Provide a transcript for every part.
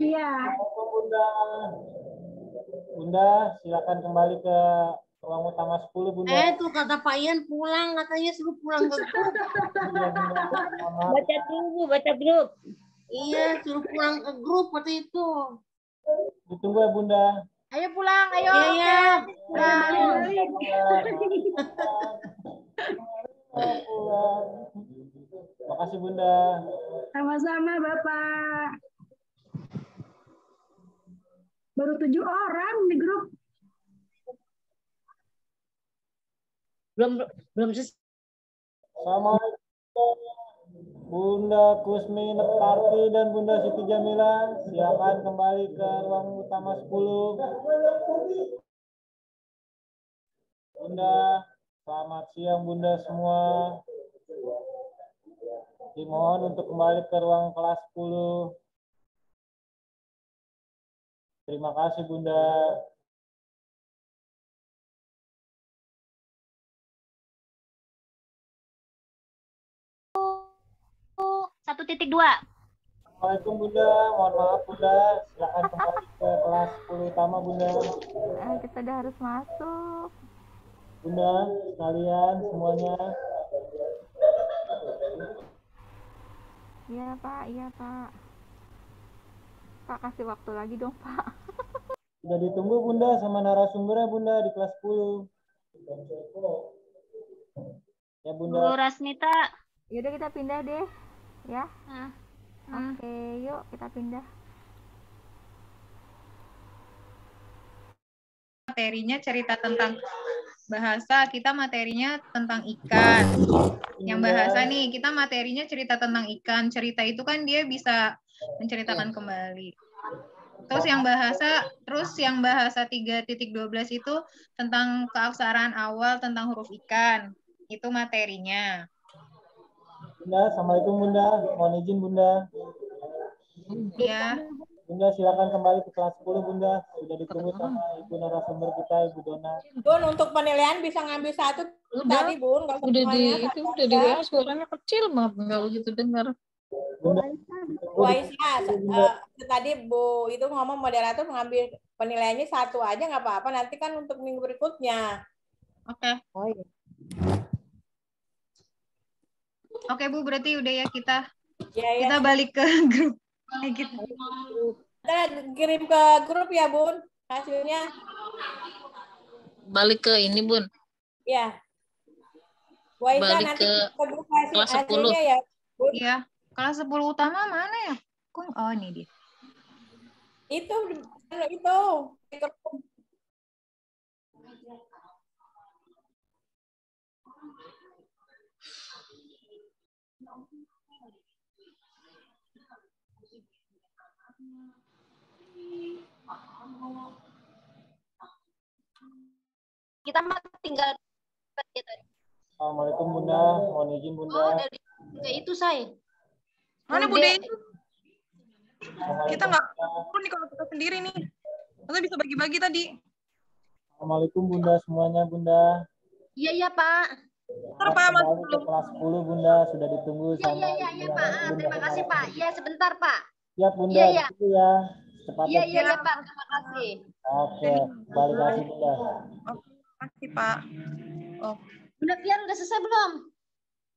Iya. Bunda. Bunda, silakan kembali ke ruang utama 10, Bunda. Eh, tuh kata Pak Ian pulang, katanya suruh pulang ke iya, grup. baca tunggu, baca grup. Iya, suruh pulang ke grup waktu itu. Ditunggu ya, Bunda. Ayo pulang, ayo. Iya, iya. Terima kasih Makasih Bunda. Sama-sama Bapak. Baru tujuh orang di grup. Belum belum selesai. Assalamualaikum. Bunda Kusmi Neparti dan Bunda Siti Jamila, silakan kembali ke ruang utama 10. Bunda, selamat siang Bunda semua. Dimohon untuk kembali ke ruang kelas 10. Terima kasih Bunda. Satu titik dua. Assalamualaikum Bunda, mohon maaf Bunda, silakan kembali ke kelas 10 utama Bunda. Nah, kita udah harus masuk. Bunda, kalian semuanya. Iya Pak, iya Pak. Pak kasih waktu lagi dong Pak. Sudah ditunggu Bunda sama narasumbernya Bunda di kelas 10. Ya Bunda. Bu Rasmita. Yaudah kita pindah deh. Ya. Hmm. Oke, okay, yuk kita pindah. Materinya cerita tentang bahasa, kita materinya tentang ikan. Yang bahasa nih, kita materinya cerita tentang ikan. Cerita itu kan dia bisa menceritakan kembali. Terus yang bahasa, terus yang bahasa 3.12 itu tentang keaksaraan awal tentang huruf ikan. Itu materinya. Bunda, Assalamualaikum Bunda. Mohon izin Bunda. Iya. Bunda silakan kembali ke kelas 10 Bunda. Sudah ditunggu sama Ibu narasumber kita Ibu Dona. Bun untuk penilaian bisa ngambil satu udah, tadi Bun. Udah di itu udah di iya. suaranya kecil mah. nggak begitu dengar. Bu Aisyah, uh, tadi Bu itu ngomong moderator mengambil penilaiannya satu aja nggak apa-apa. Nanti kan untuk minggu berikutnya. Oke. Okay. Oh, iya. Oke okay, Bu, berarti udah ya kita ya, ya. kita balik ke grup. Kita. kirim ke grup ya Bun hasilnya. Balik ke ini Bun. Ya. Bu balik nanti ke, ke grup hasil, kelas 10. Hasilnya ya, Iya. Kelas 10 utama mana ya? Kok oh ini dia. Itu itu Kita mah tinggal Assalamualaikum Bunda, mohon izin Bunda. Oh, dari itu saya. Mana Bunda itu? Kita nggak pun nih kalau kita sendiri nih. Kita bisa bagi-bagi tadi. Assalamualaikum Bunda semuanya Bunda. Iya iya Pak. Ntar Pak masuk ke kelas 10 Bunda sudah ditunggu ya, sama. Iya iya iya Pak. Bunda, terima kasih Pak. Iya sebentar Pak. Iya Bunda. Iya iya. Ya. Iya, ya. iya iya ya, Pak. Terima kasih. Oke, balik lagi Bunda. Terima kasih Pak. Oh. Bunda Tian udah selesai belum?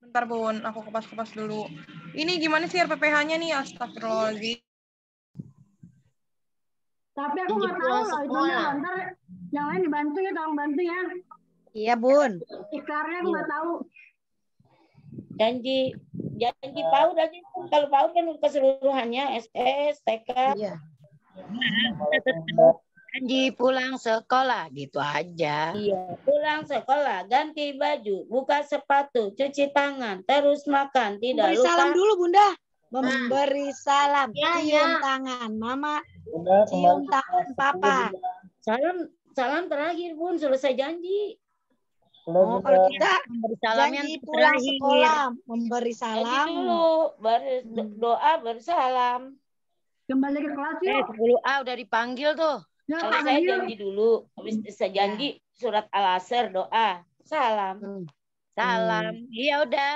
Bentar Bun, aku kupas-kupas dulu. Ini gimana sih RPPH-nya nih? Astagfirullahaladzim. Tapi aku nggak gitu, tahu loh itu ntar yang lain dibantu ya, tolong bantu ya. Iya Bun. ikarnya aku nggak tahu. Janji, janji PAUD aja. Kalau pau kan keseluruhannya SS, TK. Iya. Janji pulang sekolah gitu aja. Iya, pulang sekolah, ganti baju, buka sepatu, cuci tangan, terus makan, tidak Beri lupa. salam dulu, Bunda. Memberi nah. salam, ya, cium ya. tangan, Mama. Bunda, cium bunda. tangan Papa. Salam salam terakhir, Bun, selesai janji. Oh, kalau kita memberi salam yang pulang terakhir. sekolah, memberi salam. Jadi dulu, berdoa, hmm. bersalam. Kembali ke kelas ya. Eh, 10A udah dipanggil tuh. Nah, ya, kalau saya janji dulu, habis hmm. saya janji surat al-asr doa, salam. Hmm. Salam. Hmm. Iya udah.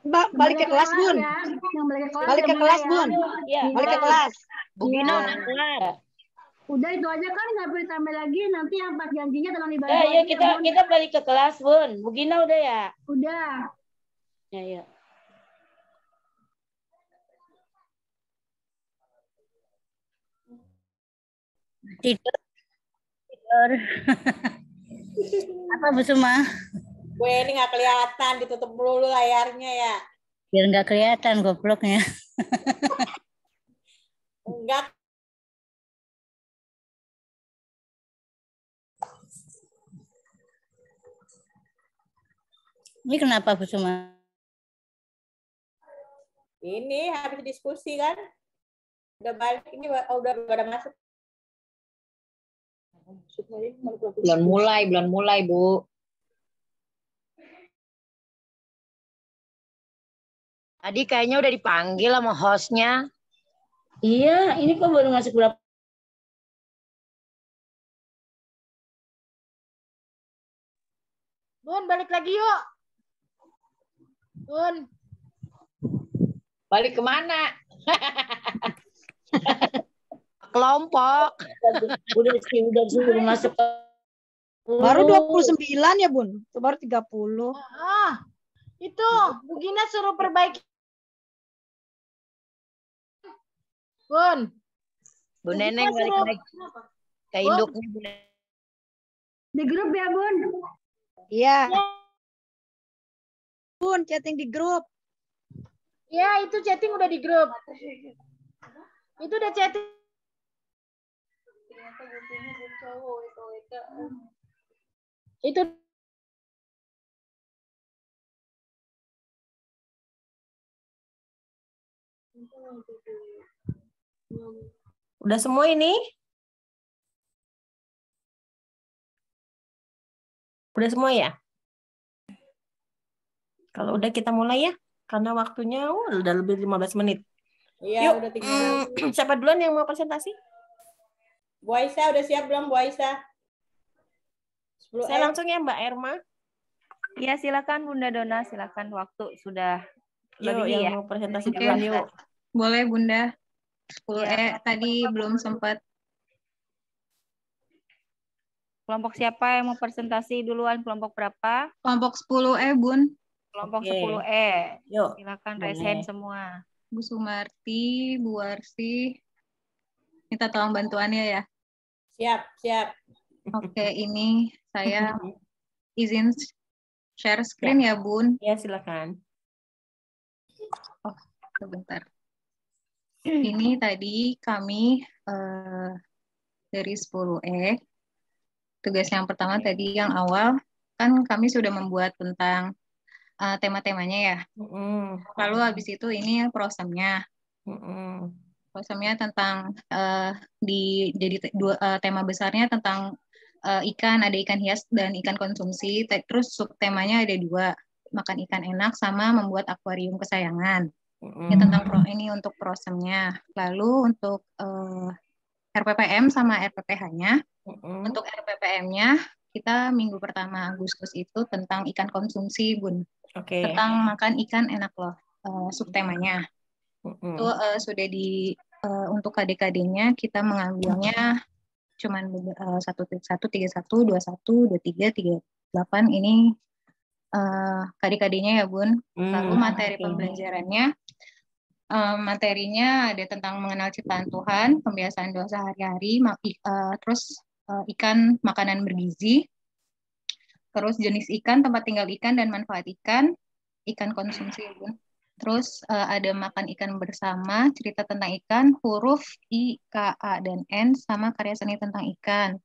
Mbak balik ke kelas, Bun. Iya, balik ke kelas, ya, Bun. Ya. Iya. Balik ke iya. kelas. Bu Gino Udah itu aja kan nggak perlu tambah lagi nanti yang pas janjinya tolong dibayar. Eh, ya, ya kita kita balik ke kelas, Bun. Bu Gino, nah, udah ya? Udah. Ya, ya. tidur tidur apa Bu Suma? Gue ini nggak kelihatan ditutup dulu layarnya ya. Biar nggak kelihatan gobloknya. Enggak. Ini kenapa Bu Suma? Ini habis diskusi kan? Udah balik ini udah udah masuk belum mulai, belum mulai, Bu. Tadi kayaknya udah dipanggil sama hostnya. Iya, ini kok baru masuk berapa Bun, balik lagi yuk. Bun. Balik kemana? kelompok. Udah sih, udah suruh masuk Baru 29 ya, Bun. Itu baru 30. Ah, itu Bu Gina suruh perbaiki. Bun. Bu Neneng balik lagi ke induknya Bu Di grup ya, Bun? Iya. Ya. Bun, chatting di grup. Iya, itu chatting udah di grup. Itu udah chatting ternyata cowok gitu, gitu. itu Udah semua ini? Udah semua ya? Kalau udah kita mulai ya, karena waktunya uh, udah lebih 15 menit. Iya, udah mm, Siapa duluan yang mau presentasi? Bu Aisyah udah siap belum Bu Aisyah? 10 Saya langsung ya Mbak Erma. Ya silakan Bunda Dona, silakan waktu sudah Yo, lebih ya. Mau presentasi okay. Yuk. Boleh Bunda. 10 ya. E tadi belum sempat. Kelompok siapa yang mau presentasi duluan? Kelompok berapa? Kelompok 10 E, Bun. Kelompok okay. 10 E. Yuk. Silakan resen semua. Bu Sumarti, Bu Warsi. Minta tolong bantuannya ya. Siap, siap. Oke, ini saya izin share screen ya, ya Bun. Ya, silakan. Oh, sebentar. Ini tadi kami uh, dari 10E. Tugas yang pertama tadi yang awal kan kami sudah membuat tentang uh, tema-temanya ya. Mm -hmm. Lalu habis itu ini prosesnya. Mm -hmm. Prosesnya tentang uh, di jadi dua uh, tema besarnya tentang uh, ikan ada ikan hias dan ikan konsumsi terus subtemanya ada dua makan ikan enak sama membuat akuarium kesayangan ini tentang pro ini untuk prosesnya lalu untuk uh, RPPM sama RPPH-nya untuk RPPM-nya kita minggu pertama Agustus itu tentang ikan konsumsi bun okay. tentang makan ikan enak loh uh, subtemanya hmm Itu uh, sudah di uh, untuk KDKD-nya kita mengambilnya cuman eh, satu satu tiga satu dua satu dua tiga tiga delapan ini uh, KDKD-nya ya bun. Mm, Lalu materi okay. pembelajarannya uh, materinya ada tentang mengenal ciptaan Tuhan, pembiasaan dosa hari hari uh, terus uh, ikan makanan bergizi, terus jenis ikan, tempat tinggal ikan dan manfaat ikan, ikan konsumsi ya bun. Terus uh, ada makan ikan bersama, cerita tentang ikan, huruf I, K, A, dan N, sama karya seni tentang ikan.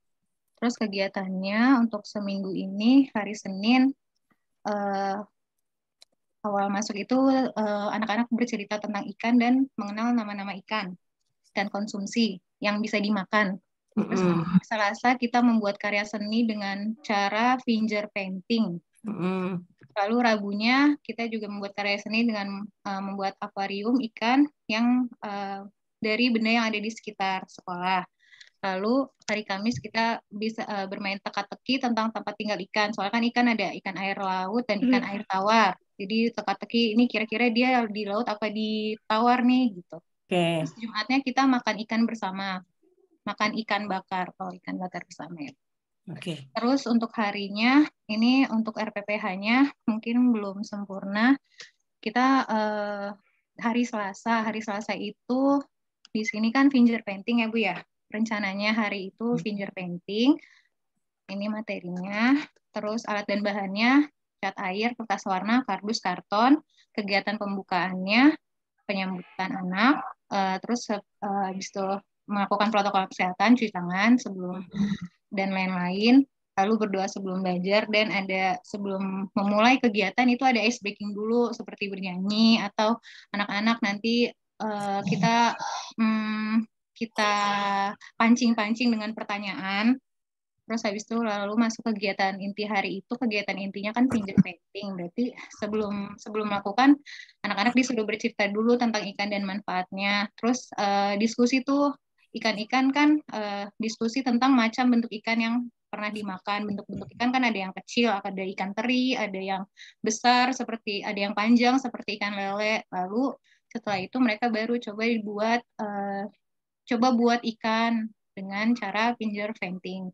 Terus kegiatannya untuk seminggu ini, hari Senin, uh, awal masuk itu eh, anak-anak uh, bercerita tentang ikan dan mengenal nama-nama ikan dan konsumsi yang bisa dimakan. mm Selasa kita membuat karya seni dengan cara finger painting. mm Lalu ragunya kita juga membuat karya seni dengan uh, membuat akuarium ikan yang uh, dari benda yang ada di sekitar sekolah. Lalu hari Kamis kita bisa uh, bermain teka-teki tentang tempat tinggal ikan. Soalnya kan ikan ada ikan air laut dan hmm. ikan hmm. air tawar. Jadi teka-teki ini kira-kira dia di laut apa di tawar nih gitu. Okay. Jumatnya kita makan ikan bersama makan ikan bakar kalau oh, ikan bakar bersama ya. Okay. Terus untuk harinya, ini untuk RPPH-nya mungkin belum sempurna. Kita eh, hari Selasa, hari Selasa itu di sini kan finger painting ya Bu ya. Rencananya hari itu hmm. finger painting. Ini materinya, terus alat dan bahannya, cat air, kertas warna, kardus, karton, kegiatan pembukaannya, penyambutan anak, eh, terus eh, habis itu melakukan protokol kesehatan, cuci tangan sebelum hmm dan lain-lain. Lalu berdoa sebelum belajar dan ada sebelum memulai kegiatan itu ada ice breaking dulu seperti bernyanyi atau anak-anak nanti uh, kita um, kita pancing-pancing dengan pertanyaan. Terus habis itu lalu masuk kegiatan inti hari itu kegiatan intinya kan finger painting. Berarti sebelum sebelum melakukan anak-anak disuruh bercerita dulu tentang ikan dan manfaatnya. Terus uh, diskusi tuh ikan-ikan kan uh, diskusi tentang macam bentuk ikan yang pernah dimakan bentuk-bentuk ikan kan ada yang kecil ada ikan teri ada yang besar seperti ada yang panjang seperti ikan lele lalu setelah itu mereka baru coba dibuat uh, coba buat ikan dengan cara finger painting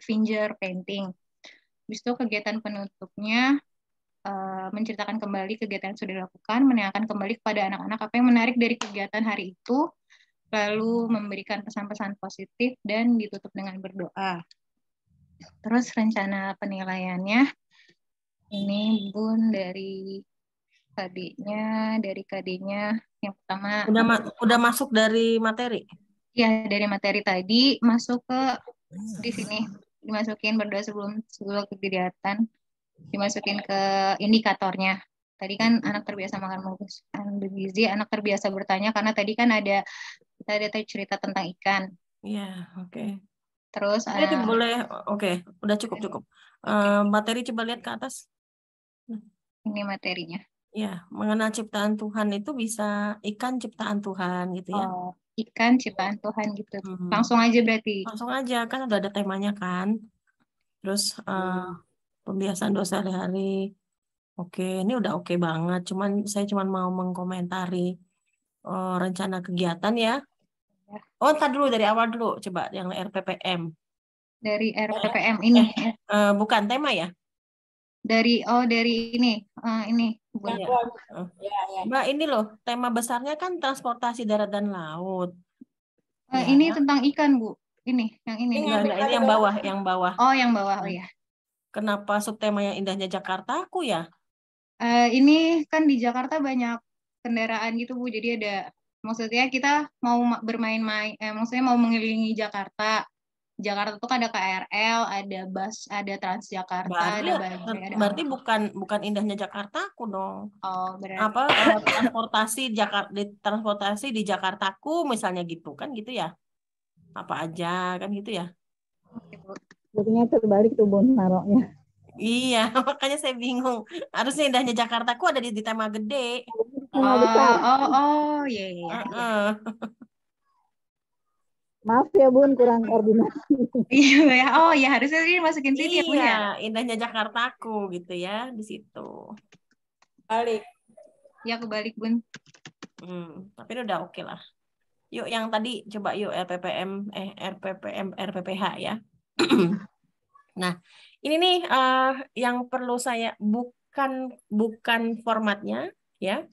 finger painting Habis itu kegiatan penutupnya eh, menceritakan kembali kegiatan yang sudah dilakukan, menanyakan kembali kepada anak-anak apa yang menarik dari kegiatan hari itu, lalu memberikan pesan-pesan positif dan ditutup dengan berdoa. Terus rencana penilaiannya ini Bun dari kd dari kd yang pertama udah ma udah masuk dari materi. ya dari materi tadi masuk ke di sini dimasukin berdoa sebelum sebelum kegiatan dimasukin ke indikatornya tadi kan anak terbiasa makan makanan bergizi, anak terbiasa bertanya karena tadi kan ada cerita dia cerita tentang ikan. Iya, yeah, oke. Okay. Terus ada uh, eh, boleh oke, okay. udah cukup cukup. Uh, materi coba lihat ke atas. Ini materinya. Ya, mengenai ciptaan Tuhan itu bisa ikan ciptaan Tuhan gitu ya. Oh, ikan ciptaan Tuhan gitu. Hmm. Langsung aja berarti. Langsung aja kan udah ada temanya kan. Terus uh, pembiasaan dosa hari hari Oke, ini udah oke okay banget. Cuman saya cuman mau mengkomentari uh, rencana kegiatan ya. Oh, ntar dulu dari awal dulu coba yang RPPM. Dari RPPM eh, ini. Eh, eh, bukan tema ya? Dari oh dari ini uh, ini. Ya. Ya, Mbak ini loh tema besarnya kan transportasi darat dan laut. Uh, ya. Ini tentang ikan bu. Ini yang ini. Enggak, enggak, ini yang bawah yang bawah. Oh yang bawah oh ya. Kenapa subtema yang indahnya Jakarta aku ya? Uh, ini kan di Jakarta banyak kendaraan gitu bu, jadi ada maksudnya kita mau bermain-main eh, maksudnya mau mengelilingi Jakarta Jakarta tuh ada KRL, ada bus, ada Transjakarta, berarti, ada Bajaj. berarti bukan bukan indahnya Jakarta aku dong. Oh, berarti. Apa eh, transportasi Jakarta di, transportasi di Jakartaku misalnya gitu kan gitu ya. Apa aja kan gitu ya. Jadinya terbalik tuh bon naroknya. Iya, makanya saya bingung. Harusnya indahnya Jakartaku ada di, di tema gede. Oh, Bunga oh, besar. Oh, oh, iya. Yeah, yeah. uh -uh. Maaf ya Bun, kurang koordinasi. iya ya. oh ya harusnya ini masukin sini ya, iya, ya Bun ya. indahnya Jakartaku gitu ya di situ. Balik. Ya aku balik Bun. Hmm, tapi udah oke okay lah. Yuk yang tadi coba yuk RPPM eh RPPM RPPH ya. nah, ini nih uh, yang perlu saya bukan bukan formatnya ya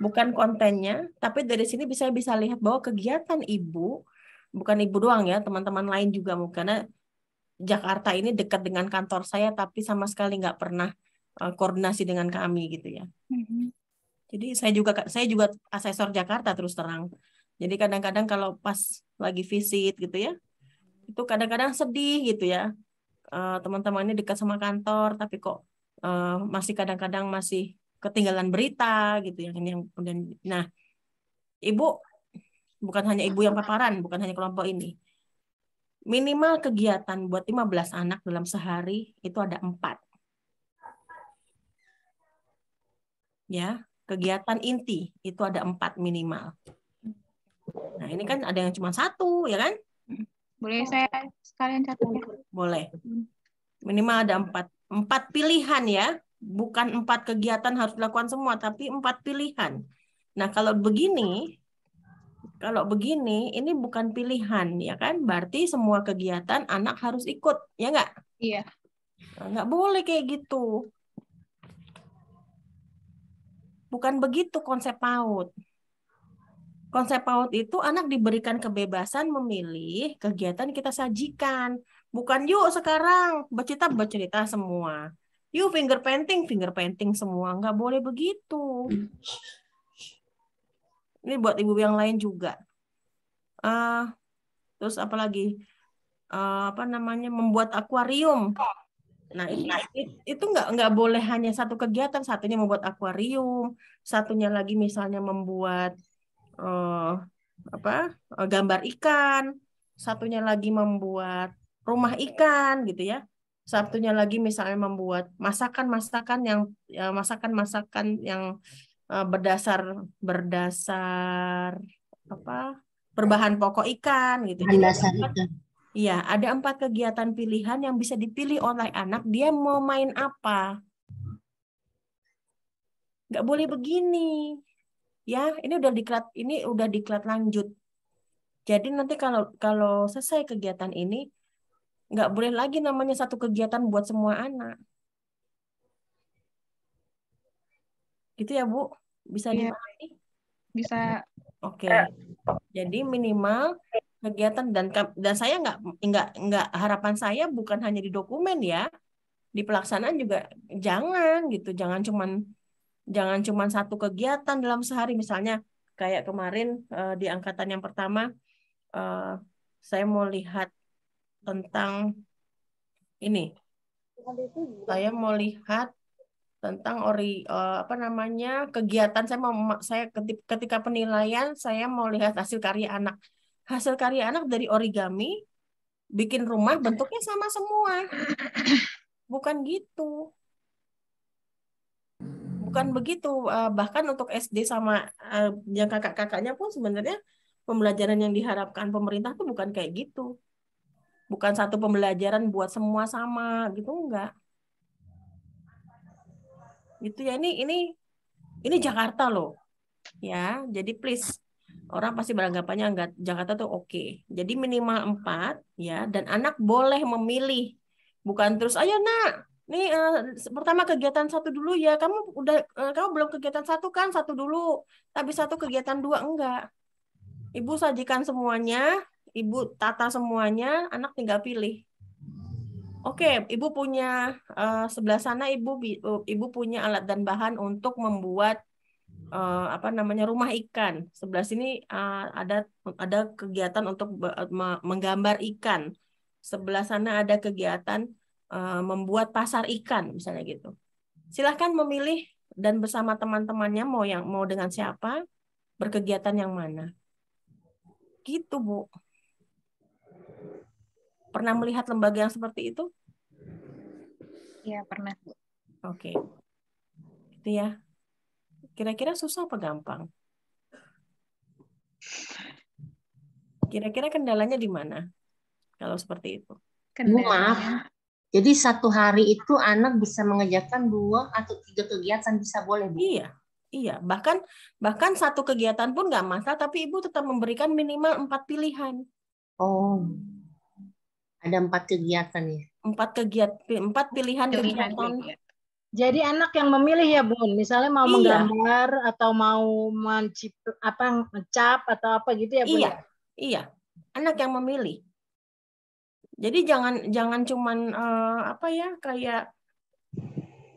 bukan kontennya, tapi dari sini bisa bisa lihat bahwa kegiatan ibu bukan ibu doang ya, teman-teman lain juga mungkin karena Jakarta ini dekat dengan kantor saya, tapi sama sekali nggak pernah eh, koordinasi dengan kami gitu ya. Mm-hmm. Jadi saya juga saya juga asesor Jakarta terus terang. Jadi kadang-kadang kalau pas lagi visit gitu ya, itu kadang-kadang sedih gitu ya. Eh, teman teman ini dekat sama kantor tapi kok eh, masih kadang-kadang masih ketinggalan berita gitu yang ini yang kemudian nah ibu bukan hanya ibu yang paparan bukan hanya kelompok ini minimal kegiatan buat 15 anak dalam sehari itu ada empat ya kegiatan inti itu ada empat minimal nah ini kan ada yang cuma satu ya kan boleh saya sekalian catat boleh minimal ada empat empat pilihan ya bukan empat kegiatan harus dilakukan semua, tapi empat pilihan. Nah, kalau begini, kalau begini, ini bukan pilihan, ya kan? Berarti semua kegiatan anak harus ikut, ya nggak? Iya. Nah, nggak boleh kayak gitu. Bukan begitu konsep PAUD. Konsep PAUD itu anak diberikan kebebasan memilih kegiatan kita sajikan. Bukan yuk sekarang bercerita bercerita semua you finger painting, finger painting semua. Nggak boleh begitu. Ini buat ibu yang lain juga. Uh, terus apalagi uh, ah, apa namanya membuat akuarium. Nah itu nah. itu nggak nggak boleh hanya satu kegiatan. Satunya membuat akuarium, satunya lagi misalnya membuat uh, apa eh, gambar ikan, satunya lagi membuat rumah ikan gitu ya. Satunya lagi misalnya membuat masakan-masakan yang ya, masakan-masakan yang eh, berdasar berdasar apa? berbahan pokok ikan gitu. Berdasar Iya, ada empat kegiatan pilihan yang bisa dipilih oleh anak. Dia mau main apa? Nggak boleh begini. Ya, ini udah diklat ini udah diklat lanjut. Jadi nanti kalau kalau selesai kegiatan ini, nggak boleh lagi namanya satu kegiatan buat semua anak. Gitu ya Bu, bisa ya. dipahami? Bisa. Oke. Okay. Jadi minimal kegiatan dan dan saya nggak nggak nggak harapan saya bukan hanya di dokumen ya, di pelaksanaan juga jangan gitu, jangan cuman jangan cuman satu kegiatan dalam sehari misalnya kayak kemarin uh, di angkatan yang pertama uh, saya mau lihat tentang ini. Saya mau lihat tentang ori uh, apa namanya kegiatan saya mau saya ketika penilaian saya mau lihat hasil karya anak hasil karya anak dari origami bikin rumah bentuknya sama semua bukan gitu bukan begitu uh, bahkan untuk SD sama uh, yang kakak-kakaknya pun sebenarnya pembelajaran yang diharapkan pemerintah tuh bukan kayak gitu bukan satu pembelajaran buat semua sama gitu enggak gitu ya ini ini ini iya. Jakarta loh ya jadi please orang pasti beranggapannya enggak Jakarta tuh oke okay. jadi minimal empat ya dan anak boleh memilih bukan terus ayo nak ini uh, pertama kegiatan satu dulu ya kamu udah uh, kamu belum kegiatan satu kan satu dulu tapi satu kegiatan dua enggak ibu sajikan semuanya Ibu tata semuanya, anak tinggal pilih. Oke, okay, Ibu punya uh, sebelah sana Ibu Ibu punya alat dan bahan untuk membuat uh, apa namanya rumah ikan. Sebelah sini uh, ada ada kegiatan untuk menggambar ikan. Sebelah sana ada kegiatan uh, membuat pasar ikan misalnya gitu. Silahkan memilih dan bersama teman-temannya mau yang mau dengan siapa, berkegiatan yang mana. Gitu, Bu. Pernah melihat lembaga yang seperti itu? Iya, pernah, Oke. Okay. Itu ya. Kira-kira susah apa gampang? Kira-kira kendalanya di mana? Kalau seperti itu. Kendalanya. maaf. Jadi satu hari itu anak bisa mengerjakan dua atau tiga kegiatan bisa boleh, Bu? Iya. Iya, bahkan bahkan satu kegiatan pun nggak masalah, tapi ibu tetap memberikan minimal empat pilihan. Oh. Ada empat kegiatan ya. Empat kegiatan, empat pilihan kegiatan. kegiatan. Jadi anak yang memilih ya Bun, misalnya mau iya. menggambar atau mau mencip apa ngecap atau apa gitu ya Bun. Iya, ya? iya. Anak yang memilih. Jadi jangan jangan cuman uh, apa ya kayak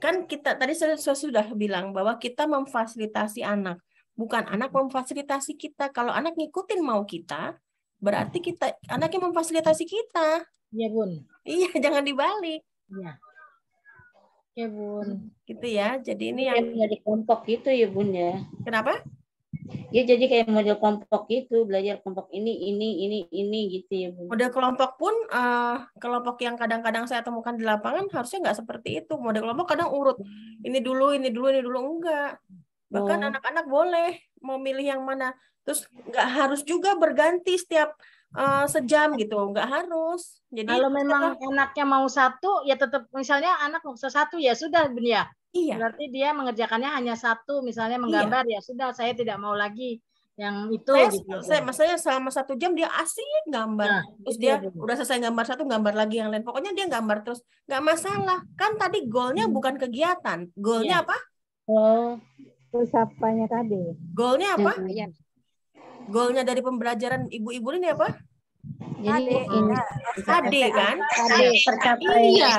kan kita tadi saya sudah bilang bahwa kita memfasilitasi anak, bukan anak memfasilitasi kita. Kalau anak ngikutin mau kita, berarti kita anaknya memfasilitasi kita. Iya bun. Iya jangan dibalik. Iya. Ya bun. Gitu ya. Jadi ini yang menjadi kelompok gitu ya bun ya. Kenapa? Ya jadi kayak model kelompok gitu, belajar kelompok ini, ini, ini, ini gitu ya bun. Model kelompok pun uh, kelompok yang kadang-kadang saya temukan di lapangan harusnya nggak seperti itu. Model kelompok kadang urut ini dulu, ini dulu, ini dulu enggak bahkan anak oh. anak-anak boleh memilih yang mana terus nggak harus juga berganti setiap uh, sejam gitu nggak harus jadi kalau memang setelah, anaknya mau satu ya tetap misalnya anak mau satu ya sudah ya iya berarti dia mengerjakannya hanya satu misalnya iya. menggambar iya. ya sudah saya tidak mau lagi yang itu saya, gitu. saya maksudnya selama satu jam dia asik gambar nah, terus dia juga. udah selesai gambar satu gambar lagi yang lain pokoknya dia gambar terus nggak masalah kan tadi goalnya hmm. bukan kegiatan goalnya iya. apa oh Usapanya tadi. Goalnya apa? Ya. Goalnya dari pembelajaran ibu-ibu ini apa? Jadi ini KD iya. kan? kade, tercapai. Iya.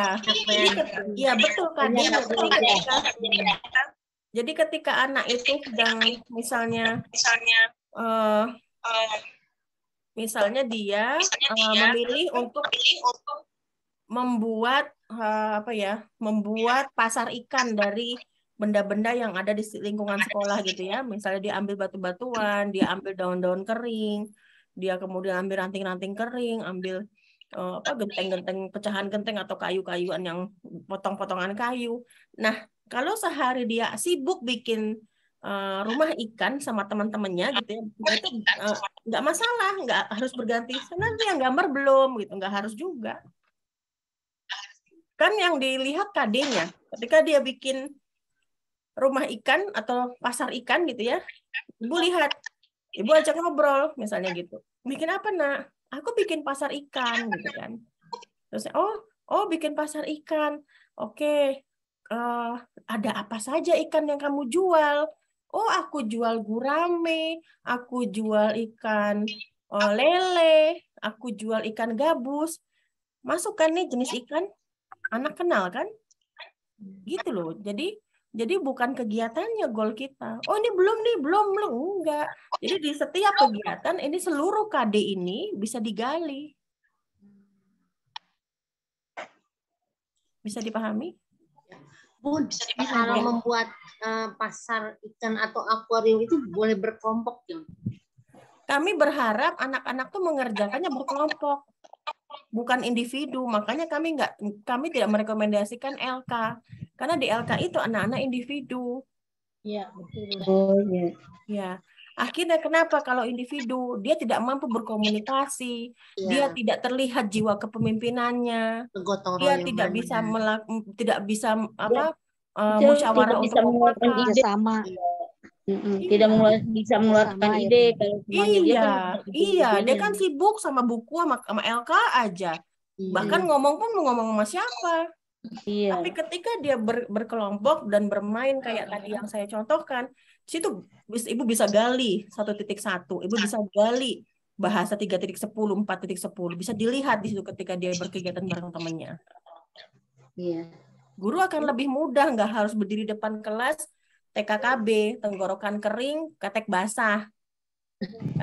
Iya betul KD. Kan? Iya, betul, kan? Jadi ketika anak itu sedang misalnya misalnya uh, misalnya dia, misalnya eh, dia uh, memilih untuk membuat uh, apa ya? Membuat pasar ikan dari benda-benda yang ada di lingkungan sekolah gitu ya. Misalnya dia ambil batu-batuan, dia ambil daun-daun kering, dia kemudian ambil ranting-ranting kering, ambil uh, apa genteng-genteng pecahan genteng atau kayu-kayuan yang potong-potongan kayu. Nah, kalau sehari dia sibuk bikin uh, rumah ikan sama teman-temannya gitu ya, itu eh, nggak uh, masalah, nggak harus berganti. Senang yang gambar belum gitu, nggak harus juga. Kan yang dilihat kd Ketika dia bikin rumah ikan atau pasar ikan gitu ya. Ibu lihat, ibu ajak ngobrol misalnya gitu. Bikin apa nak? Aku bikin pasar ikan gitu kan. Terus oh oh bikin pasar ikan. Oke, uh, ada apa saja ikan yang kamu jual? Oh aku jual gurame, aku jual ikan oh lele, aku jual ikan gabus. Masukkan nih jenis ikan, anak kenal kan? Gitu loh. Jadi jadi bukan kegiatannya goal kita. Oh ini belum nih, belum belum enggak. Jadi di setiap kegiatan ini seluruh KD ini bisa digali. Bisa dipahami? Ya, dipahami. kalau membuat uh, pasar ikan atau akuarium itu boleh berkelompok ya? Kami berharap anak-anak tuh mengerjakannya berkelompok, bukan individu. Makanya kami nggak, kami tidak merekomendasikan LK karena di LK itu anak-anak individu. Iya, betul. Oh, Ya. Akhirnya kenapa kalau individu dia tidak mampu berkomunikasi, ya. dia tidak terlihat jiwa kepemimpinannya, Gotong dia tidak bisa melak tidak bisa apa ya. uh, musyawarah untuk bisa mengeluarkan ide sama. Iya. Tidak bisa mengeluarkan sama, ide ya. kalau iya, kan iya, dia kan sibuk sama buku sama, sama LK aja. Iya. Bahkan ngomong pun mau ngomong sama siapa. Iya. Tapi ketika dia ber, berkelompok dan bermain kayak tadi yang saya contohkan, situ ibu bisa gali satu titik satu, ibu bisa gali bahasa tiga titik sepuluh, empat titik sepuluh, bisa dilihat di situ ketika dia berkegiatan bareng temannya. Iya. Guru akan lebih mudah, nggak harus berdiri depan kelas, TKKB, tenggorokan kering, ketek basah.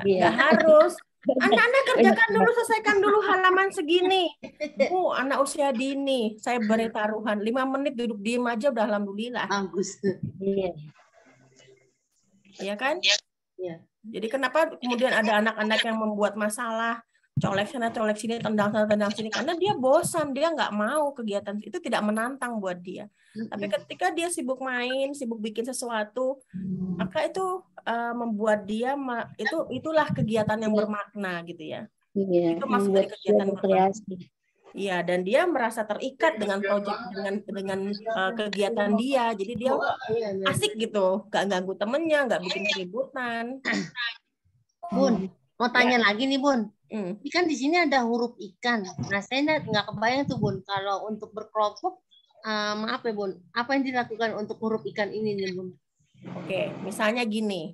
Iya. Nggak harus anda-anda kerjakan dulu, selesaikan dulu halaman segini. Bu, anak usia dini, saya beri taruhan. Lima menit duduk diem aja udah alhamdulillah. Bagus Iya. Iya kan? Iya. Jadi kenapa kemudian ada anak-anak yang membuat masalah, colek sana colek sini tendang sana tendang sini karena dia bosan dia nggak mau kegiatan itu tidak menantang buat dia tapi ketika dia sibuk main sibuk bikin sesuatu hmm maka itu uh, membuat dia ma- itu itulah kegiatan yang iya. bermakna gitu ya yeah, itu masuk dari kegiatan berkreasi Iya, dan dia merasa terikat dengan proyek dengan dengan uh, kegiatan dia, jadi dia asik gitu, nggak ganggu temennya, nggak bikin keributan. Bun, mau tanya ya. lagi nih Bun. Mm. Ikan di sini ada huruf ikan. Nah, saya nggak kebayang tuh, Bun, kalau untuk berkelompok, uh, maaf ya, Bun, apa yang dilakukan untuk huruf ikan ini nih, Bun? Oke, misalnya gini.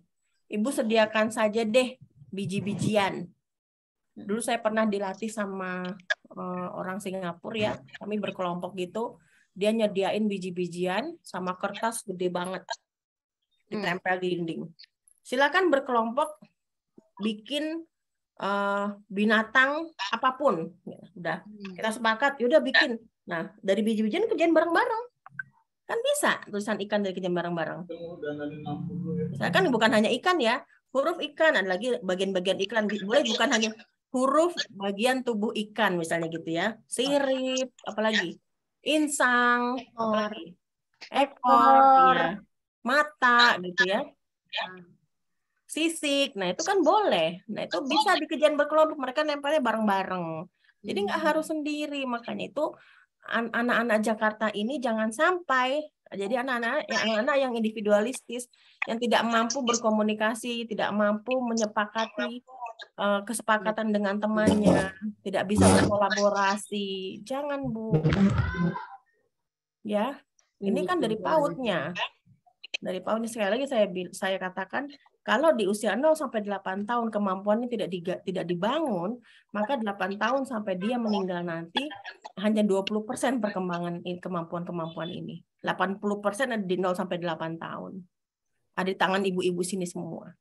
Ibu sediakan saja deh biji-bijian. Dulu saya pernah dilatih sama uh, orang Singapura ya. Kami berkelompok gitu. Dia nyediain biji-bijian sama kertas gede banget. Ditempel di dinding. Silakan berkelompok bikin uh, binatang apapun. Ya, udah hmm. kita sepakat, yaudah bikin. Nah dari biji-bijian kerjain bareng-bareng kan bisa tulisan ikan dari kerjain bareng-bareng. Ya. Misalkan kan bukan hanya ikan ya, huruf ikan ada lagi bagian-bagian ikan boleh bukan hanya huruf bagian tubuh ikan misalnya gitu ya, sirip, apalagi insang, ekor, ekor ya. mata gitu ya. Hmm sisik. Nah, itu kan boleh. Nah, itu bisa di kejadian berkelompok mereka nempelnya bareng-bareng. Jadi nggak hmm. harus sendiri. Makanya itu anak-anak Jakarta ini jangan sampai jadi anak-anak yang anak yang individualistis yang tidak mampu berkomunikasi, tidak mampu menyepakati eh, kesepakatan dengan temannya, tidak bisa berkolaborasi. Jangan, Bu. Ya. Ini iya, kan dari iya. pautnya. Dari pautnya sekali lagi saya saya katakan kalau di usia 0 sampai 8 tahun kemampuannya tidak di, tidak dibangun, maka 8 tahun sampai dia meninggal nanti hanya 20% perkembangan kemampuan-kemampuan ini. 80% ada di 0 sampai 8 tahun. Ada di tangan ibu-ibu sini semua.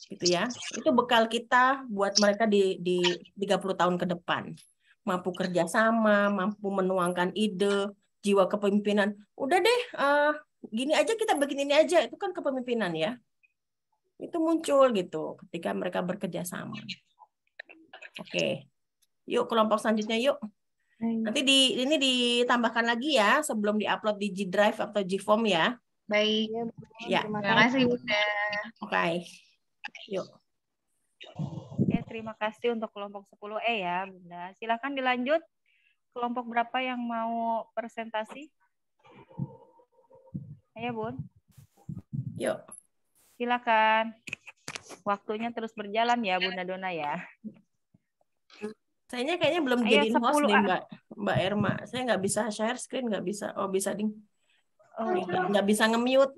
Gitu ya. Itu bekal kita buat mereka di di 30 tahun ke depan. Mampu kerja sama, mampu menuangkan ide, jiwa kepemimpinan. Udah deh, uh, gini aja kita begini ini aja itu kan kepemimpinan ya itu muncul gitu ketika mereka bekerja sama. Oke, okay. yuk kelompok selanjutnya yuk. Nanti di ini ditambahkan lagi ya sebelum diupload di G Drive atau G Form ya. Baik. Iya, ya. Terima kasih Bunda. Oke. Okay. Yuk. Ya, terima kasih untuk kelompok 10E ya, Bunda. Silakan dilanjut. Kelompok berapa yang mau presentasi? Ayo, Bun. Yuk. Silakan. Waktunya terus berjalan ya Bunda Dona ya. Saya kayaknya belum jadi host nih ah. Mbak Mbak Erma. Saya nggak bisa share screen, nggak bisa. Oh bisa ding. Oh, nggak iya. bisa nge-mute.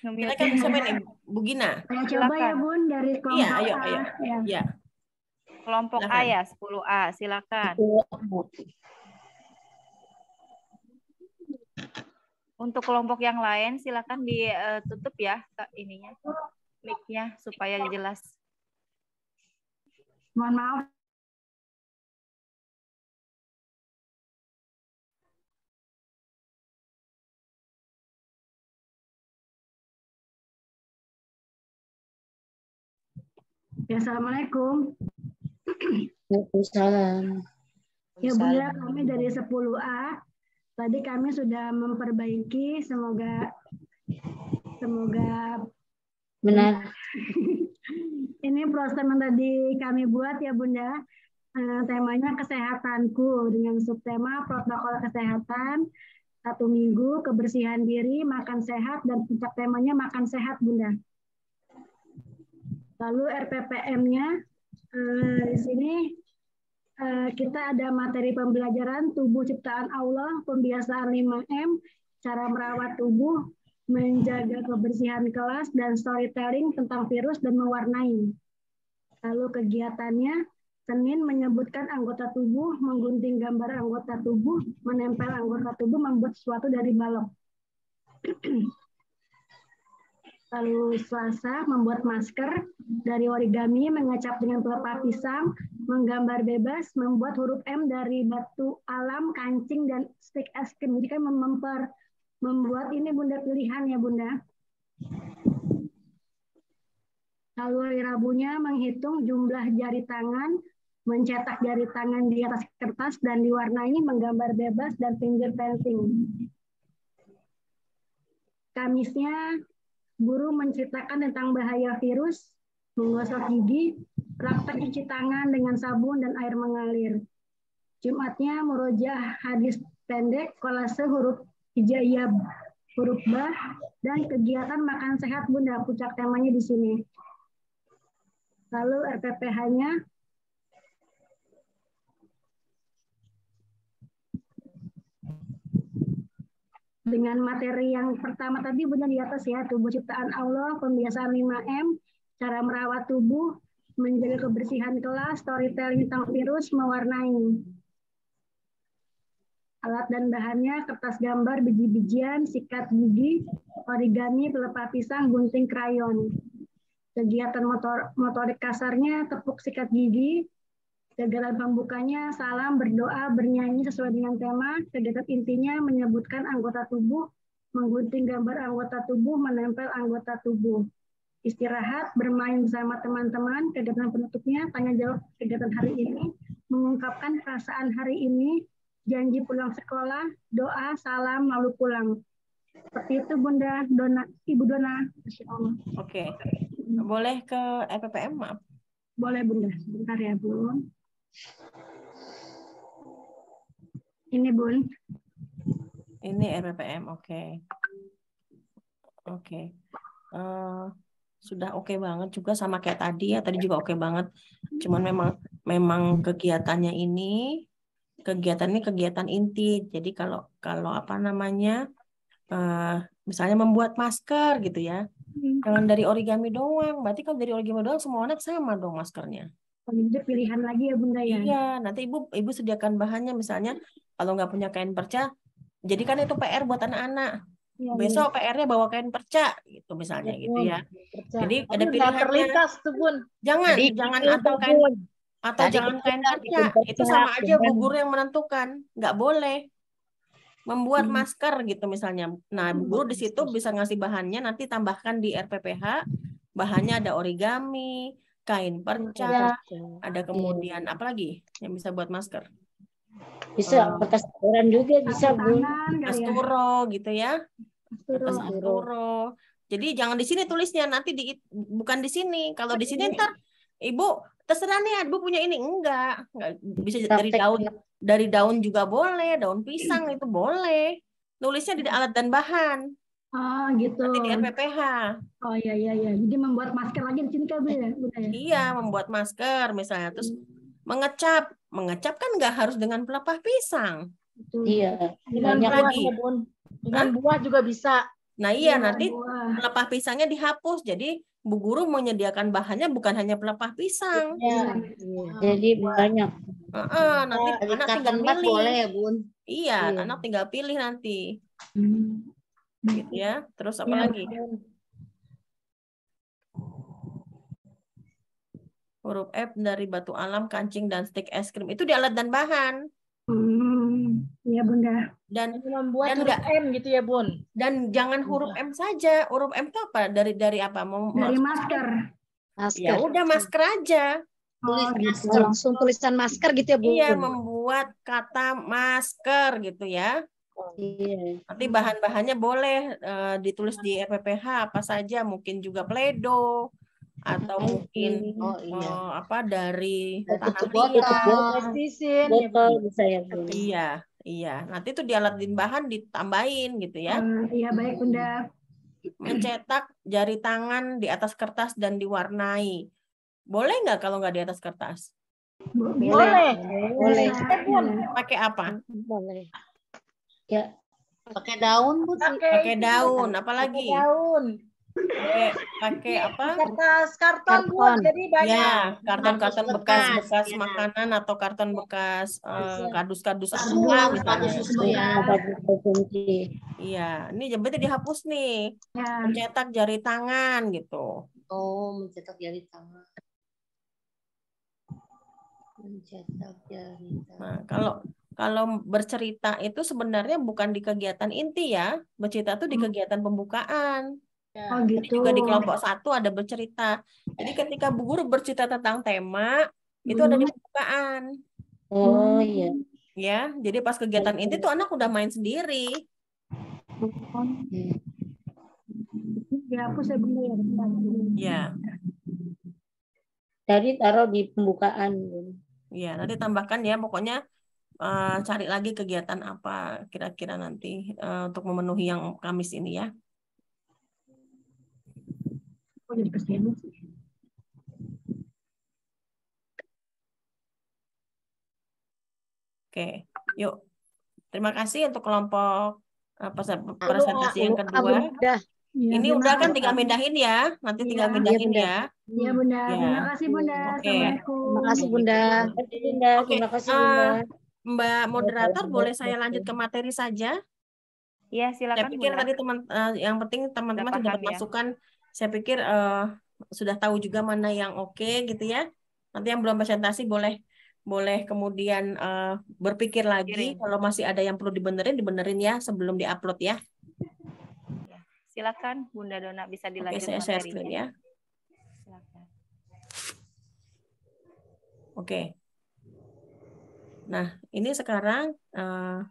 nge Kita kan bisa main ya, Bu Gina. Ayo coba ya Bun dari kelompok Iya, ayo, ayo. Ya. ya. Kelompok silakan. A ya, 10A. Iya. Silakan. 10. Ya, Untuk kelompok yang lain silakan ditutup eh, ya ininya mic-nya supaya jelas. Mohon maaf Ya, Assalamualaikum. Waalaikumsalam. Ya, Bunda, ya, kami dari 10A Tadi kami sudah memperbaiki, semoga semoga benar. Ini proses yang tadi kami buat ya Bunda. Eh, temanya kesehatanku dengan subtema protokol kesehatan satu minggu kebersihan diri makan sehat dan puncak temanya makan sehat bunda lalu RPPM-nya eh, di sini Eh, kita ada materi pembelajaran tubuh ciptaan Allah, pembiasaan 5M, cara merawat tubuh, menjaga kebersihan kelas, dan storytelling tentang virus dan mewarnai. Lalu kegiatannya, Senin menyebutkan anggota tubuh, menggunting gambar anggota tubuh, menempel anggota tubuh, membuat sesuatu dari balok. Lalu Selasa membuat masker dari origami, mengecap dengan pelepah pisang, menggambar bebas, membuat huruf M dari batu alam, kancing, dan stik es krim. Jadi kan memper, membuat ini bunda pilihan ya bunda. Lalu hari Rabunya menghitung jumlah jari tangan, mencetak jari tangan di atas kertas dan diwarnai menggambar bebas dan finger painting. Kamisnya guru menceritakan tentang bahaya virus, menggosok gigi, praktek cuci tangan dengan sabun dan air mengalir. Jumatnya merojah hadis pendek, kolase huruf hijaiyah, huruf ba dan kegiatan makan sehat Bunda Pucak temanya di sini. Lalu RPPH-nya dengan materi yang pertama tadi benar di atas ya tubuh ciptaan Allah pembiasaan 5M cara merawat tubuh menjaga kebersihan kelas storytelling tentang virus mewarnai alat dan bahannya kertas gambar biji-bijian sikat gigi origami pelepah pisang gunting krayon kegiatan motor motorik kasarnya tepuk sikat gigi Kegiatan pembukanya salam, berdoa, bernyanyi sesuai dengan tema. Kegiatan intinya menyebutkan anggota tubuh, menggunting gambar anggota tubuh, menempel anggota tubuh. Istirahat, bermain bersama teman-teman, kegiatan penutupnya, tanya jawab kegiatan hari ini, mengungkapkan perasaan hari ini, janji pulang sekolah, doa, salam, lalu pulang. Seperti itu Bunda Dona, Ibu Dona. Oke, okay. boleh ke FPPM e maaf. Boleh Bunda, sebentar ya Bu. Ini Bun. Ini RPPM, oke. Okay. Oke. Okay. Uh, eh, sudah oke okay banget juga sama kayak tadi ya. Tadi juga oke okay banget. Cuman memang memang kegiatannya ini kegiatan ini kegiatan inti. Jadi kalau kalau apa namanya uh, misalnya membuat masker gitu ya. Hmm. Jangan dari origami doang. Berarti kalau dari origami doang semua anak sama dong maskernya pilihan lagi ya bunda ya. Iya, nanti ibu ibu sediakan bahannya misalnya kalau nggak punya kain perca, kan itu PR buat anak-anak. Ya, Besok ya. PR-nya bawa kain perca gitu misalnya gitu ya, gitu ya. Perca. Jadi Tapi ada pilihan terlintas tuh bun. Jangan Jadi, jangan atau kain bun. atau Tadi jangan kain perca. itu sama aja bu guru yang menentukan, nggak boleh membuat hmm. masker gitu misalnya. Nah, hmm, guru di situ bisa ngasih bahannya nanti tambahkan di RPPH bahannya ada origami, kain perca, ya. ada iya. kemudian hmm. apa yang bisa buat masker? Bisa uh, bekas koran juga bisa Bu. Ya. Asturo ya. gitu ya. Asturo. asturo. Jadi jangan di sini tulisnya nanti di bukan di sini. Kalau di sini ntar Ibu terserah nih Ibu punya ini enggak, enggak bisa dari daun ya. dari daun juga boleh, daun pisang itu boleh. tulisnya di alat dan bahan. Oh gitu. Nanti di RPPH. Oh iya iya iya. Jadi membuat masker lagi di sini kan Bu ya? Iya, membuat masker misalnya terus hmm. mengecap. Mengecap kan nggak harus dengan pelepah pisang. Iya. Dengan Banyak lagi. Buah, dengan Hah? buah juga bisa. Nah iya dengan iya, nanti buah. pelepah pisangnya dihapus. Jadi Bu Guru menyediakan bahannya bukan hanya pelepah pisang. Ya, Ya. Jadi banyak. Uh -uh, nanti ya, anak tinggal pilih. Boleh ya, Bun. Iya, iya, anak tinggal pilih nanti. Hmm gitu ya. Terus apa ya. lagi? Huruf F dari batu alam, kancing, dan stick es krim. Itu di alat dan bahan. Hmm, iya, hmm, Bunda. Dan membuat dan huruf M gitu ya, Bun. Dan jangan huruf iya. M saja. Huruf M itu apa? Dari dari apa? Mau dari masker. Masker. Ya udah masker aja. Oh, Tulis oh, Gitu. Langsung tulisan masker gitu ya, Bu. Iya, membuat kata masker gitu ya. Iya. Nanti bahan-bahannya boleh uh, ditulis di RPPH apa saja, mungkin juga pledo atau mungkin oh, iya. uh, apa dari tanah botol iya. Ya, ya, iya, iya. Nanti itu di alat bahan ditambahin gitu ya. Uh, iya baik bunda. Mencetak jari tangan di atas kertas dan diwarnai. Boleh nggak kalau nggak di atas kertas? Boleh. Boleh. Boleh. Boleh. Iya. Pakai apa? Boleh Ya. Pakai daun, Bu. Pakai daun, apalagi? Pakai daun. Pakai apa? Kertas karton, karton. Bu. Jadi ya, banyak. Ya, karton-karton bekas-bekas ya. makanan atau karton bekas eh, iya. kardus-kardus semua kardus susu gitu ya. Iya. iya, ini berarti dihapus nih. Ya. Mencetak jari tangan gitu. Oh, mencetak jari tangan mencetak jari tangan. Nah, kalau kalau bercerita itu sebenarnya bukan di kegiatan inti ya. Bercerita itu di hmm. kegiatan pembukaan. Ya. Oh gitu. Jadi juga di kelompok satu ada bercerita. Jadi ketika bu guru bercerita tentang tema, itu ada di hmm. pembukaan. Oh hmm. iya. Ya, jadi pas kegiatan inti tuh anak udah main sendiri. Ya, aku sebenarnya. Ya, ya. Tadi taruh di pembukaan. Iya, nanti tambahkan ya. Pokoknya uh, cari lagi kegiatan apa kira-kira nanti uh, untuk memenuhi yang Kamis ini ya. Oh, jadi Oke, yuk. Terima kasih untuk kelompok uh, presentasi yang kedua. Iya, ini benar. Iya, udah kan iya. tinggal pindahin ya, nanti tinggal ya, pindahin ya. Iya bunda. Ya. Terima kasih bunda. Okay. Terima kasih bunda. Terima kasih bunda. Okay. Terima kasih bunda. Uh, Mbak iya, moderator, boleh saya lanjut ke materi saja? Iya, silakan. Saya pikir mulai. tadi teman uh, yang penting teman-teman sudah dapat ya. masukan. Saya pikir uh, sudah tahu juga mana yang oke okay, gitu ya. Nanti yang belum presentasi boleh boleh kemudian uh, berpikir lagi Kiri. kalau masih ada yang perlu dibenerin dibenerin ya sebelum diupload ya. Iya. Silakan Bunda Dona bisa dilanjut Oke, saya share materinya. screen ya. Silakan. Oke. Okay. Nah, ini sekarang uh,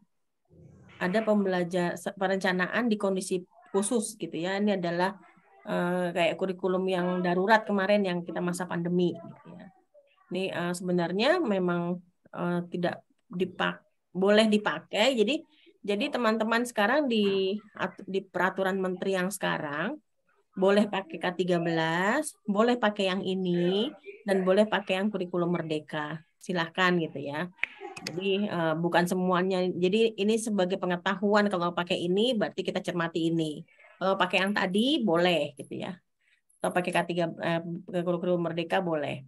ada pembelajar perencanaan di kondisi khusus gitu ya. Ini adalah uh, kayak kurikulum yang darurat kemarin yang kita masa pandemi gitu ya. Ini uh, sebenarnya memang uh, tidak dipak boleh dipakai. Jadi jadi teman-teman sekarang di di peraturan menteri yang sekarang boleh pakai K13, boleh pakai yang ini dan boleh pakai yang kurikulum merdeka. Silahkan gitu ya. Jadi uh, bukan semuanya. Jadi ini sebagai pengetahuan kalau pakai ini berarti kita cermati ini. Kalau pakai yang tadi boleh gitu ya. Atau pakai K3 eh, merdeka boleh.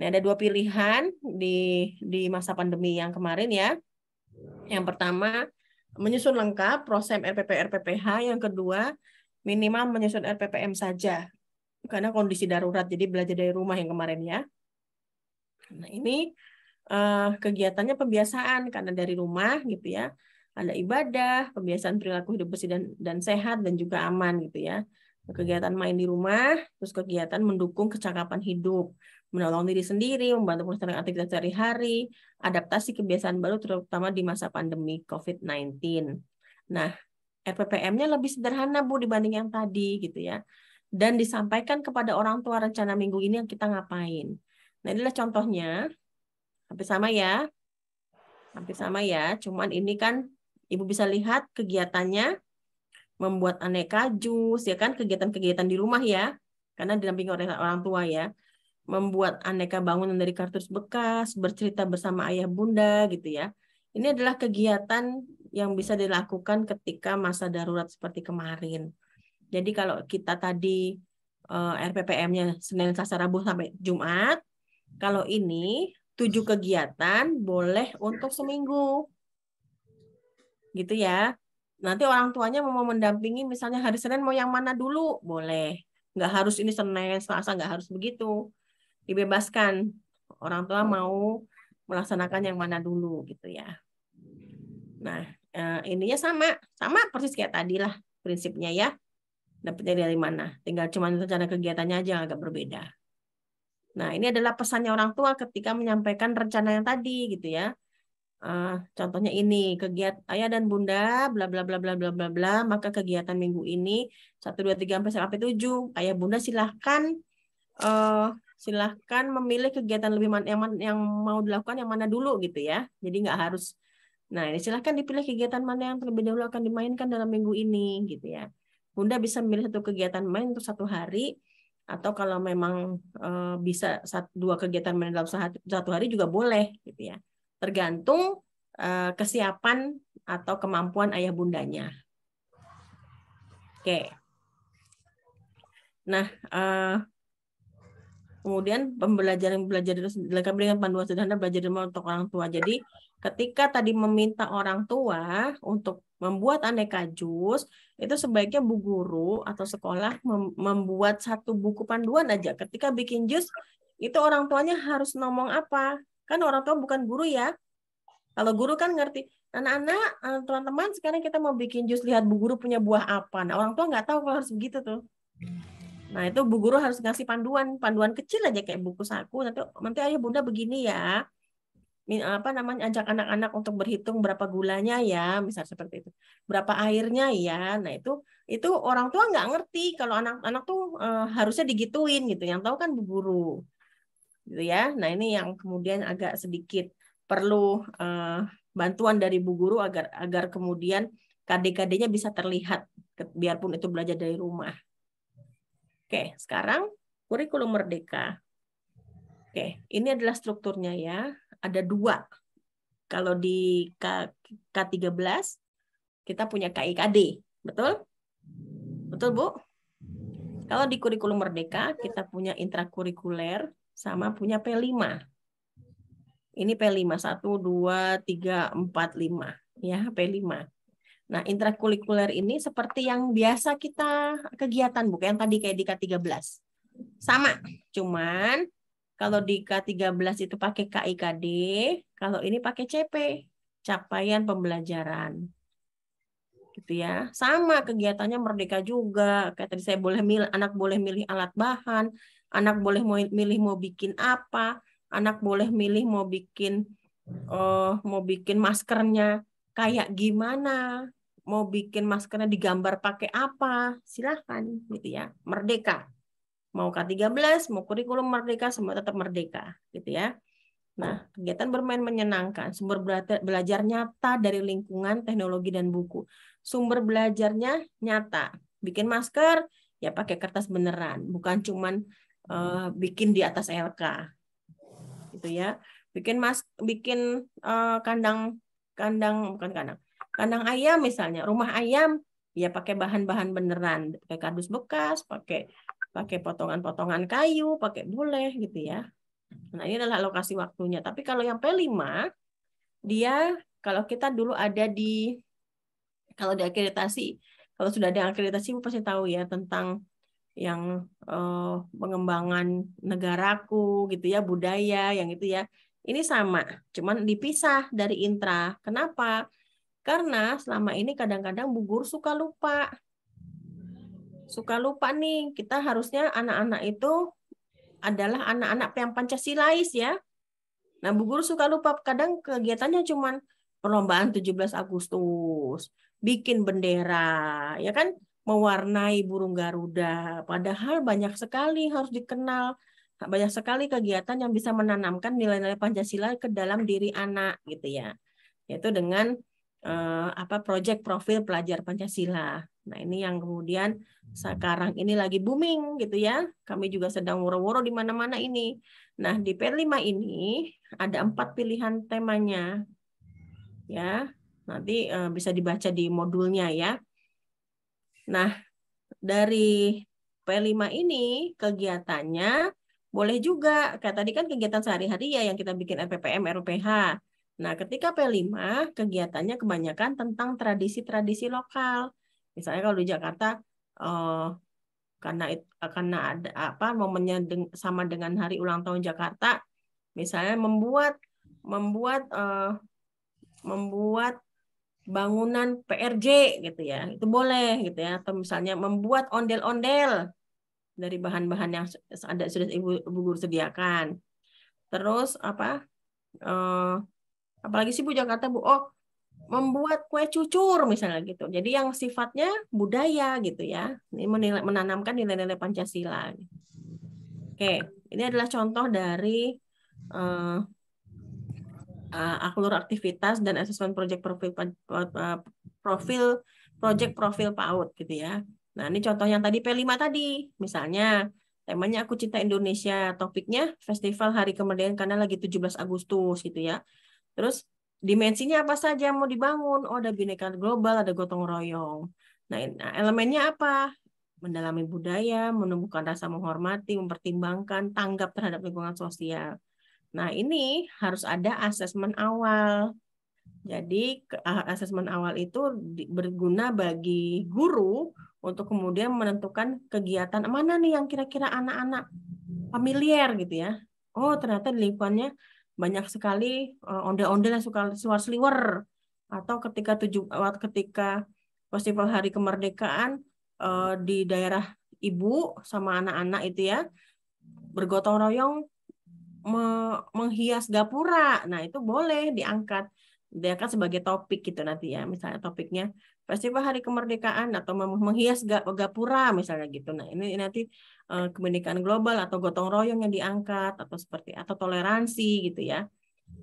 Nah, ada dua pilihan di di masa pandemi yang kemarin ya. Yang pertama menyusun lengkap proses RPP RPPH, yang kedua minimal menyusun RPPM saja. Karena kondisi darurat jadi belajar dari rumah yang kemarin ya. Nah, ini uh, kegiatannya pembiasaan karena dari rumah gitu ya ada ibadah pembiasaan perilaku hidup bersih dan dan sehat dan juga aman gitu ya kegiatan main di rumah terus kegiatan mendukung kecakapan hidup menolong diri sendiri membantu melaksanakan aktivitas sehari-hari adaptasi kebiasaan baru terutama di masa pandemi COVID-19 nah RPPM-nya lebih sederhana Bu dibanding yang tadi gitu ya dan disampaikan kepada orang tua rencana minggu ini yang kita ngapain nah inilah contohnya Hampir sama ya. Hampir sama ya. Cuman ini kan Ibu bisa lihat kegiatannya membuat aneka jus ya kan kegiatan-kegiatan di rumah ya. Karena didampingi oleh orang tua ya. Membuat aneka bangunan dari kartus bekas, bercerita bersama ayah bunda gitu ya. Ini adalah kegiatan yang bisa dilakukan ketika masa darurat seperti kemarin. Jadi kalau kita tadi eh, RPPM-nya Senin, Selasa, Rabu sampai Jumat, kalau ini tujuh kegiatan boleh untuk seminggu. Gitu ya. Nanti orang tuanya mau mendampingi misalnya hari Senin mau yang mana dulu, boleh. Nggak harus ini Senin, Selasa, nggak harus begitu. Dibebaskan. Orang tua mau melaksanakan yang mana dulu gitu ya. Nah, eh, ininya sama, sama persis kayak tadi lah prinsipnya ya. Dapatnya dari mana? Tinggal cuma rencana kegiatannya aja agak berbeda. Nah, ini adalah pesannya orang tua ketika menyampaikan rencana yang tadi gitu ya. Uh, contohnya ini, kegiatan ayah dan bunda bla bla bla bla bla bla bla, maka kegiatan minggu ini 1 2 3 4 sampai 7. Ayah bunda silahkan uh, silahkan memilih kegiatan lebih man, yang yang mau dilakukan yang mana dulu gitu ya. Jadi nggak harus Nah, ini silahkan dipilih kegiatan mana yang terlebih dahulu akan dimainkan dalam minggu ini gitu ya. Bunda bisa memilih satu kegiatan main untuk satu hari, atau kalau memang eh, bisa satu, dua kegiatan dalam satu, hari juga boleh gitu ya tergantung eh, kesiapan atau kemampuan ayah bundanya oke nah eh, kemudian pembelajaran belajar dilengkapi dengan panduan sederhana belajar di rumah untuk orang tua jadi ketika tadi meminta orang tua untuk membuat aneka jus itu sebaiknya bu guru atau sekolah membuat satu buku panduan aja. Ketika bikin jus, itu orang tuanya harus ngomong apa? Kan orang tua bukan guru ya. Kalau guru kan ngerti, anak-anak, eh, teman-teman, sekarang kita mau bikin jus, lihat bu guru punya buah apa. Nah, orang tua nggak tahu kalau harus begitu tuh. Nah, itu bu guru harus ngasih panduan, panduan kecil aja kayak buku saku. Nanti, nanti ayo bunda begini ya apa namanya ajak anak-anak untuk berhitung berapa gulanya ya misal seperti itu berapa airnya ya nah itu itu orang tua nggak ngerti kalau anak-anak tuh e, harusnya digituin gitu yang tahu kan bu guru gitu ya nah ini yang kemudian agak sedikit perlu e, bantuan dari bu guru agar agar kemudian KD-KD-nya bisa terlihat biarpun itu belajar dari rumah oke sekarang kurikulum merdeka oke ini adalah strukturnya ya ada dua. Kalau di K, K13 kita punya KIKD, betul? Betul, Bu? Kalau di kurikulum merdeka kita punya intrakurikuler sama punya P5. Ini P5 1 2 3 4 5 ya, P5. Nah, intrakurikuler ini seperti yang biasa kita kegiatan bukan yang tadi kayak di K13. Sama, cuman kalau di K13 itu pakai KIKD, kalau ini pakai CP, capaian pembelajaran. Gitu ya. Sama kegiatannya merdeka juga. Kayak tadi saya boleh milih anak boleh milih alat bahan, anak boleh milih mau bikin apa, anak boleh milih mau bikin uh, mau bikin maskernya kayak gimana, mau bikin maskernya digambar pakai apa, silahkan gitu ya, merdeka mau K13, mau kurikulum merdeka, semua tetap merdeka, gitu ya. Nah, kegiatan bermain menyenangkan, sumber belajar nyata dari lingkungan, teknologi, dan buku. Sumber belajarnya nyata. Bikin masker, ya pakai kertas beneran. Bukan cuman uh, bikin di atas LK. Gitu ya. Bikin mas bikin uh, kandang, kandang, bukan kandang, kandang ayam misalnya, rumah ayam, ya pakai bahan-bahan beneran. Pakai kardus bekas, pakai pakai potongan-potongan kayu, pakai boleh gitu ya. Nah, ini adalah lokasi waktunya. Tapi kalau yang P5 dia kalau kita dulu ada di kalau di akreditasi, kalau sudah ada akreditasi Ibu pasti tahu ya tentang yang eh, pengembangan negaraku gitu ya, budaya yang itu ya. Ini sama, cuman dipisah dari intra. Kenapa? Karena selama ini kadang-kadang Bu suka lupa suka lupa nih kita harusnya anak-anak itu adalah anak-anak yang pancasilais ya. Nah bu guru suka lupa kadang kegiatannya cuma perlombaan 17 Agustus, bikin bendera, ya kan mewarnai burung Garuda. Padahal banyak sekali harus dikenal, nah, banyak sekali kegiatan yang bisa menanamkan nilai-nilai Pancasila ke dalam diri anak gitu ya. Yaitu dengan eh, apa proyek profil pelajar Pancasila Nah, ini yang kemudian hmm. sekarang ini lagi booming gitu ya. Kami juga sedang woro-woro di mana-mana ini. Nah, di P5 ini ada empat pilihan temanya. Ya, nanti eh, bisa dibaca di modulnya ya. Nah, dari P5 ini kegiatannya boleh juga kayak tadi kan kegiatan sehari-hari ya yang kita bikin RPPM, RUPH. Nah, ketika P5 kegiatannya kebanyakan tentang tradisi-tradisi lokal Misalnya kalau di Jakarta uh, karena eh, karena ada apa momennya deng, sama dengan hari ulang tahun Jakarta, misalnya membuat membuat uh, membuat bangunan PRJ gitu ya itu boleh gitu ya atau misalnya membuat ondel-ondel dari bahan-bahan yang ada sudah ibu, ibu guru sediakan terus apa uh, apalagi sih bu Jakarta bu oh membuat kue cucur misalnya gitu. Jadi yang sifatnya budaya gitu ya. Ini menilai, menanamkan nilai-nilai Pancasila. Oke, ini adalah contoh dari uh, uh, aklur aktivitas dan asesmen project profil eh, profil project profil PAUD gitu ya. Nah, ini contoh yang tadi P5 tadi. Misalnya temanya aku cinta Indonesia, topiknya Festival Hari Kemerdekaan karena lagi 17 Agustus gitu ya. Terus dimensinya apa saja yang mau dibangun? Oh, ada bineka global, ada gotong royong. Nah, nah elemennya apa? Mendalami budaya, menemukan rasa menghormati, mempertimbangkan, tanggap terhadap lingkungan sosial. Nah, ini harus ada asesmen awal. Jadi, ah, asesmen awal itu berguna bagi guru untuk kemudian menentukan kegiatan mana nih yang kira-kira anak-anak familiar gitu ya. Oh, ternyata di lingkungannya banyak sekali eh, ondel-ondel yang suka suar-seliwer atau ketika tujuh eh, ketika festival hari kemerdekaan eh, di daerah ibu sama anak-anak itu ya bergotong royong menghias gapura. Nah, itu boleh diangkat diangkat sebagai topik gitu nanti ya. Misalnya topiknya festival hari kemerdekaan atau menghias gapura misalnya gitu. Nah, ini nanti eh, kemerdekaan global atau gotong royong yang diangkat atau seperti atau toleransi gitu ya.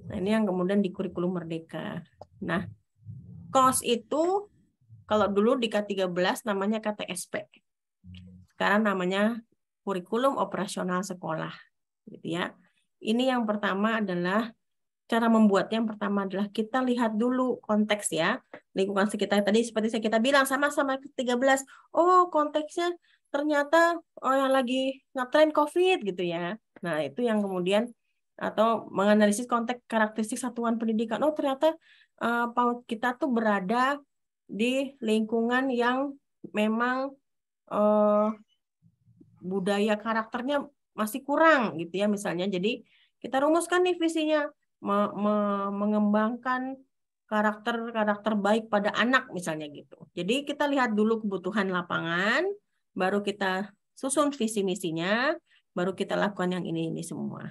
Nah, ini yang kemudian di kurikulum merdeka. Nah, kos itu kalau dulu di K13 namanya KTSP. Sekarang namanya kurikulum operasional sekolah gitu ya. Ini yang pertama adalah cara membuatnya yang pertama adalah kita lihat dulu konteks ya lingkungan sekitar tadi seperti saya kita bilang sama-sama ke 13 oh konteksnya ternyata oh yang lagi ngetren covid gitu ya nah itu yang kemudian atau menganalisis konteks karakteristik satuan pendidikan oh ternyata uh, kita tuh berada di lingkungan yang memang uh, budaya karakternya masih kurang gitu ya misalnya jadi kita rumuskan nih visinya me me mengembangkan karakter-karakter baik pada anak misalnya gitu. Jadi kita lihat dulu kebutuhan lapangan, baru kita susun visi misinya, baru kita lakukan yang ini ini semua.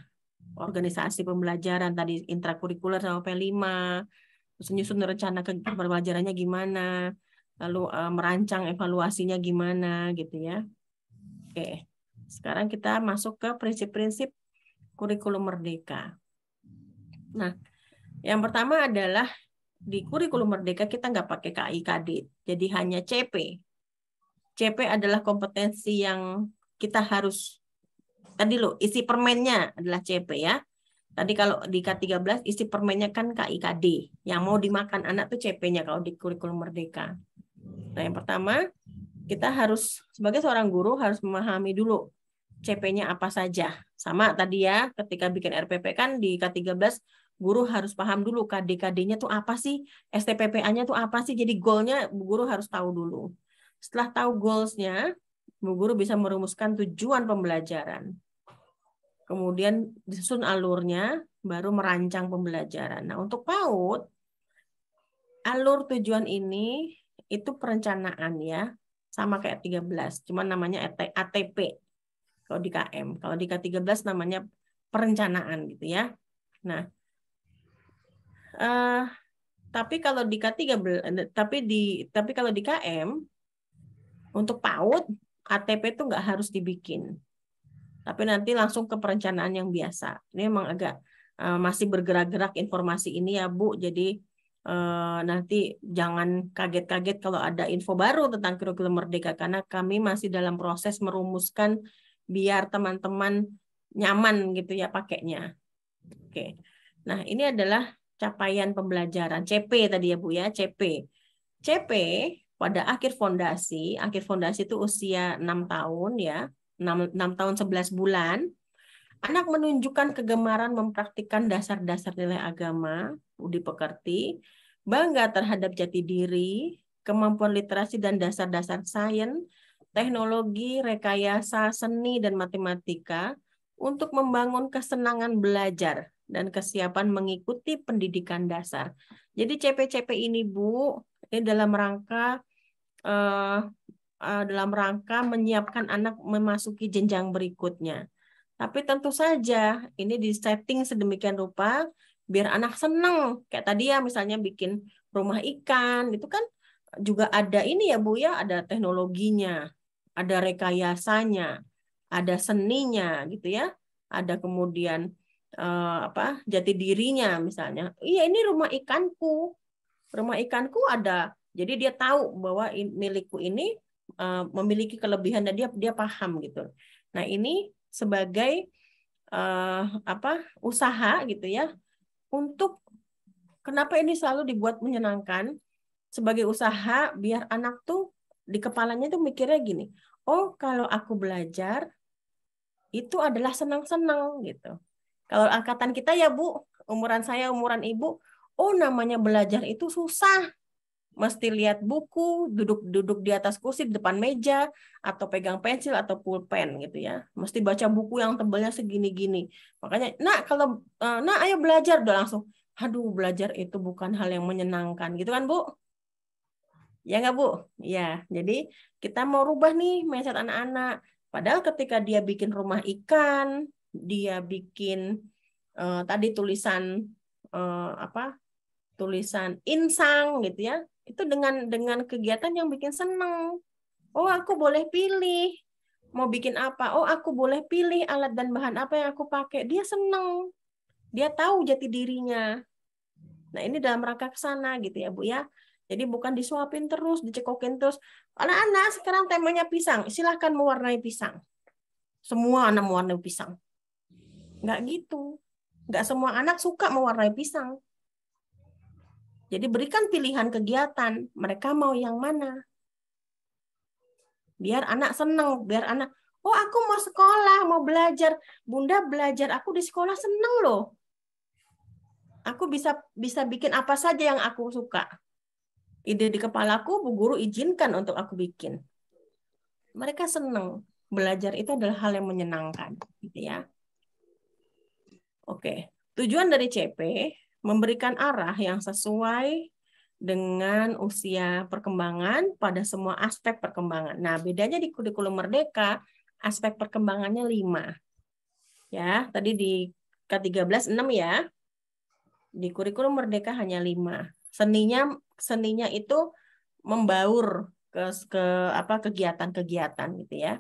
Organisasi pembelajaran tadi intrakurikuler sama P5, susun rencana ke pembelajarannya gimana, lalu uh, merancang evaluasinya gimana gitu ya. Oke. Sekarang kita masuk ke prinsip-prinsip kurikulum merdeka. Nah, yang pertama adalah di kurikulum merdeka kita nggak pakai KIKD, jadi hanya CP. CP adalah kompetensi yang kita harus tadi lo isi permennya adalah CP ya. Tadi kalau di K13 isi permennya kan KIKD. Yang mau dimakan anak tuh CP-nya kalau di kurikulum merdeka. Nah, yang pertama kita harus sebagai seorang guru harus memahami dulu CP-nya apa saja. Sama tadi ya, ketika bikin RPP kan di K13 guru harus paham dulu KDKD-nya tuh apa sih, STPPA-nya tuh apa sih. Jadi goalnya Bu Guru harus tahu dulu. Setelah tahu goalsnya, Bu Guru bisa merumuskan tujuan pembelajaran. Kemudian disusun alurnya, baru merancang pembelajaran. Nah, untuk PAUD, alur tujuan ini itu perencanaan ya, sama kayak 13, cuman namanya e ATP kalau di KM. Kalau di K13 namanya perencanaan gitu ya. Nah, Uh, tapi kalau di K13 eh, tapi di tapi kalau di KM untuk PAUD KTP itu nggak harus dibikin. Tapi nanti langsung ke perencanaan yang biasa. Ini memang agak uh, masih bergerak-gerak informasi ini ya Bu. Jadi uh, nanti jangan kaget-kaget kalau ada info baru tentang kurikulum merdeka karena kami masih dalam proses merumuskan biar teman-teman nyaman gitu ya pakainya. Oke. Nah, ini adalah capaian pembelajaran CP tadi ya Bu ya, CP. CP pada akhir fondasi, akhir fondasi itu usia 6 tahun ya, 6, 6 tahun 11 bulan. Anak menunjukkan kegemaran mempraktikkan dasar-dasar nilai agama, Pekerti bangga terhadap jati diri, kemampuan literasi dan dasar-dasar sains, teknologi, rekayasa, seni, dan matematika untuk membangun kesenangan belajar dan kesiapan mengikuti pendidikan dasar. Jadi CP-CP ini Bu, ini dalam rangka uh, uh, dalam rangka menyiapkan anak memasuki jenjang berikutnya. Tapi tentu saja ini disetting sedemikian rupa biar anak senang. Kayak tadi ya misalnya bikin rumah ikan itu kan juga ada ini ya Bu ya, ada teknologinya, ada rekayasanya, ada seninya gitu ya. Ada kemudian uh, apa jati dirinya misalnya iya ini rumah ikanku rumah ikanku ada jadi dia tahu bahwa milikku ini uh, memiliki kelebihan dan dia dia paham gitu nah ini sebagai uh, apa usaha gitu ya untuk kenapa ini selalu dibuat menyenangkan sebagai usaha biar anak tuh di kepalanya tuh mikirnya gini, oh kalau aku belajar itu adalah senang-senang gitu. Kalau angkatan kita ya Bu, umuran saya, umuran Ibu, oh namanya belajar itu susah. Mesti lihat buku, duduk-duduk di atas kursi, di depan meja, atau pegang pensil, atau pulpen gitu ya. Mesti baca buku yang tebelnya segini-gini. Makanya, nah kalau, nah ayo belajar, udah langsung, aduh belajar itu bukan hal yang menyenangkan gitu kan Bu? Ya nggak Bu? Ya, jadi kita mau rubah nih mindset anak-anak. Padahal ketika dia bikin rumah ikan, dia bikin uh, tadi tulisan uh, apa tulisan insang gitu ya itu dengan dengan kegiatan yang bikin seneng oh aku boleh pilih mau bikin apa oh aku boleh pilih alat dan bahan apa yang aku pakai dia seneng dia tahu jati dirinya nah ini dalam rangka kesana gitu ya bu ya jadi bukan disuapin terus, dicekokin terus. Anak-anak sekarang temanya pisang, silahkan mewarnai pisang. Semua anak mewarnai pisang. Nggak gitu. Nggak semua anak suka mewarnai pisang. Jadi berikan pilihan kegiatan, mereka mau yang mana. Biar anak seneng, biar anak, oh aku mau sekolah, mau belajar. Bunda belajar, aku di sekolah seneng loh. Aku bisa bisa bikin apa saja yang aku suka. Ide di kepalaku, Bu Guru izinkan untuk aku bikin. Mereka seneng. Belajar itu adalah hal yang menyenangkan. Gitu ya. Oke, tujuan dari CP memberikan arah yang sesuai dengan usia perkembangan pada semua aspek perkembangan. Nah, bedanya di kurikulum merdeka, aspek perkembangannya 5. Ya, tadi di K13 6 ya. Di kurikulum merdeka hanya 5. Seninya seninya itu membaur ke ke apa kegiatan-kegiatan gitu ya.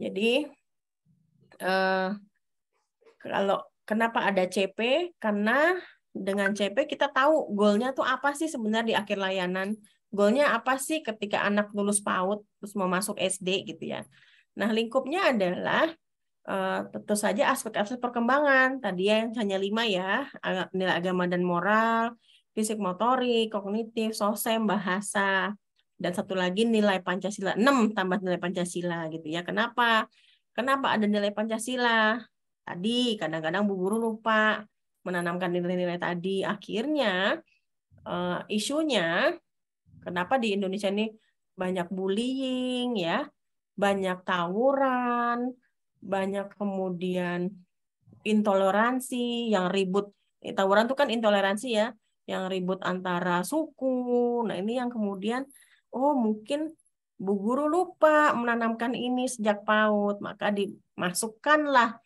Jadi eh, kalau Kenapa ada CP? Karena dengan CP kita tahu goalnya tuh apa sih sebenarnya di akhir layanan. Goalnya apa sih ketika anak lulus PAUD terus mau masuk SD gitu ya. Nah lingkupnya adalah Uh, tentu saja aspek-aspek perkembangan tadi ya, yang hanya lima ya nilai agama dan moral fisik motorik kognitif sosem bahasa dan satu lagi nilai Pancasila Enam tambah nilai Pancasila gitu ya kenapa kenapa ada nilai Pancasila tadi. Kadang-kadang Bu Guru lupa menanamkan nilai-nilai tadi. Akhirnya uh, isunya kenapa di Indonesia ini banyak bullying ya, banyak tawuran, banyak kemudian intoleransi yang ribut. Eh, tawuran itu kan intoleransi ya, yang ribut antara suku. Nah, ini yang kemudian oh mungkin Bu guru lupa menanamkan ini sejak PAUD, maka dimasukkanlah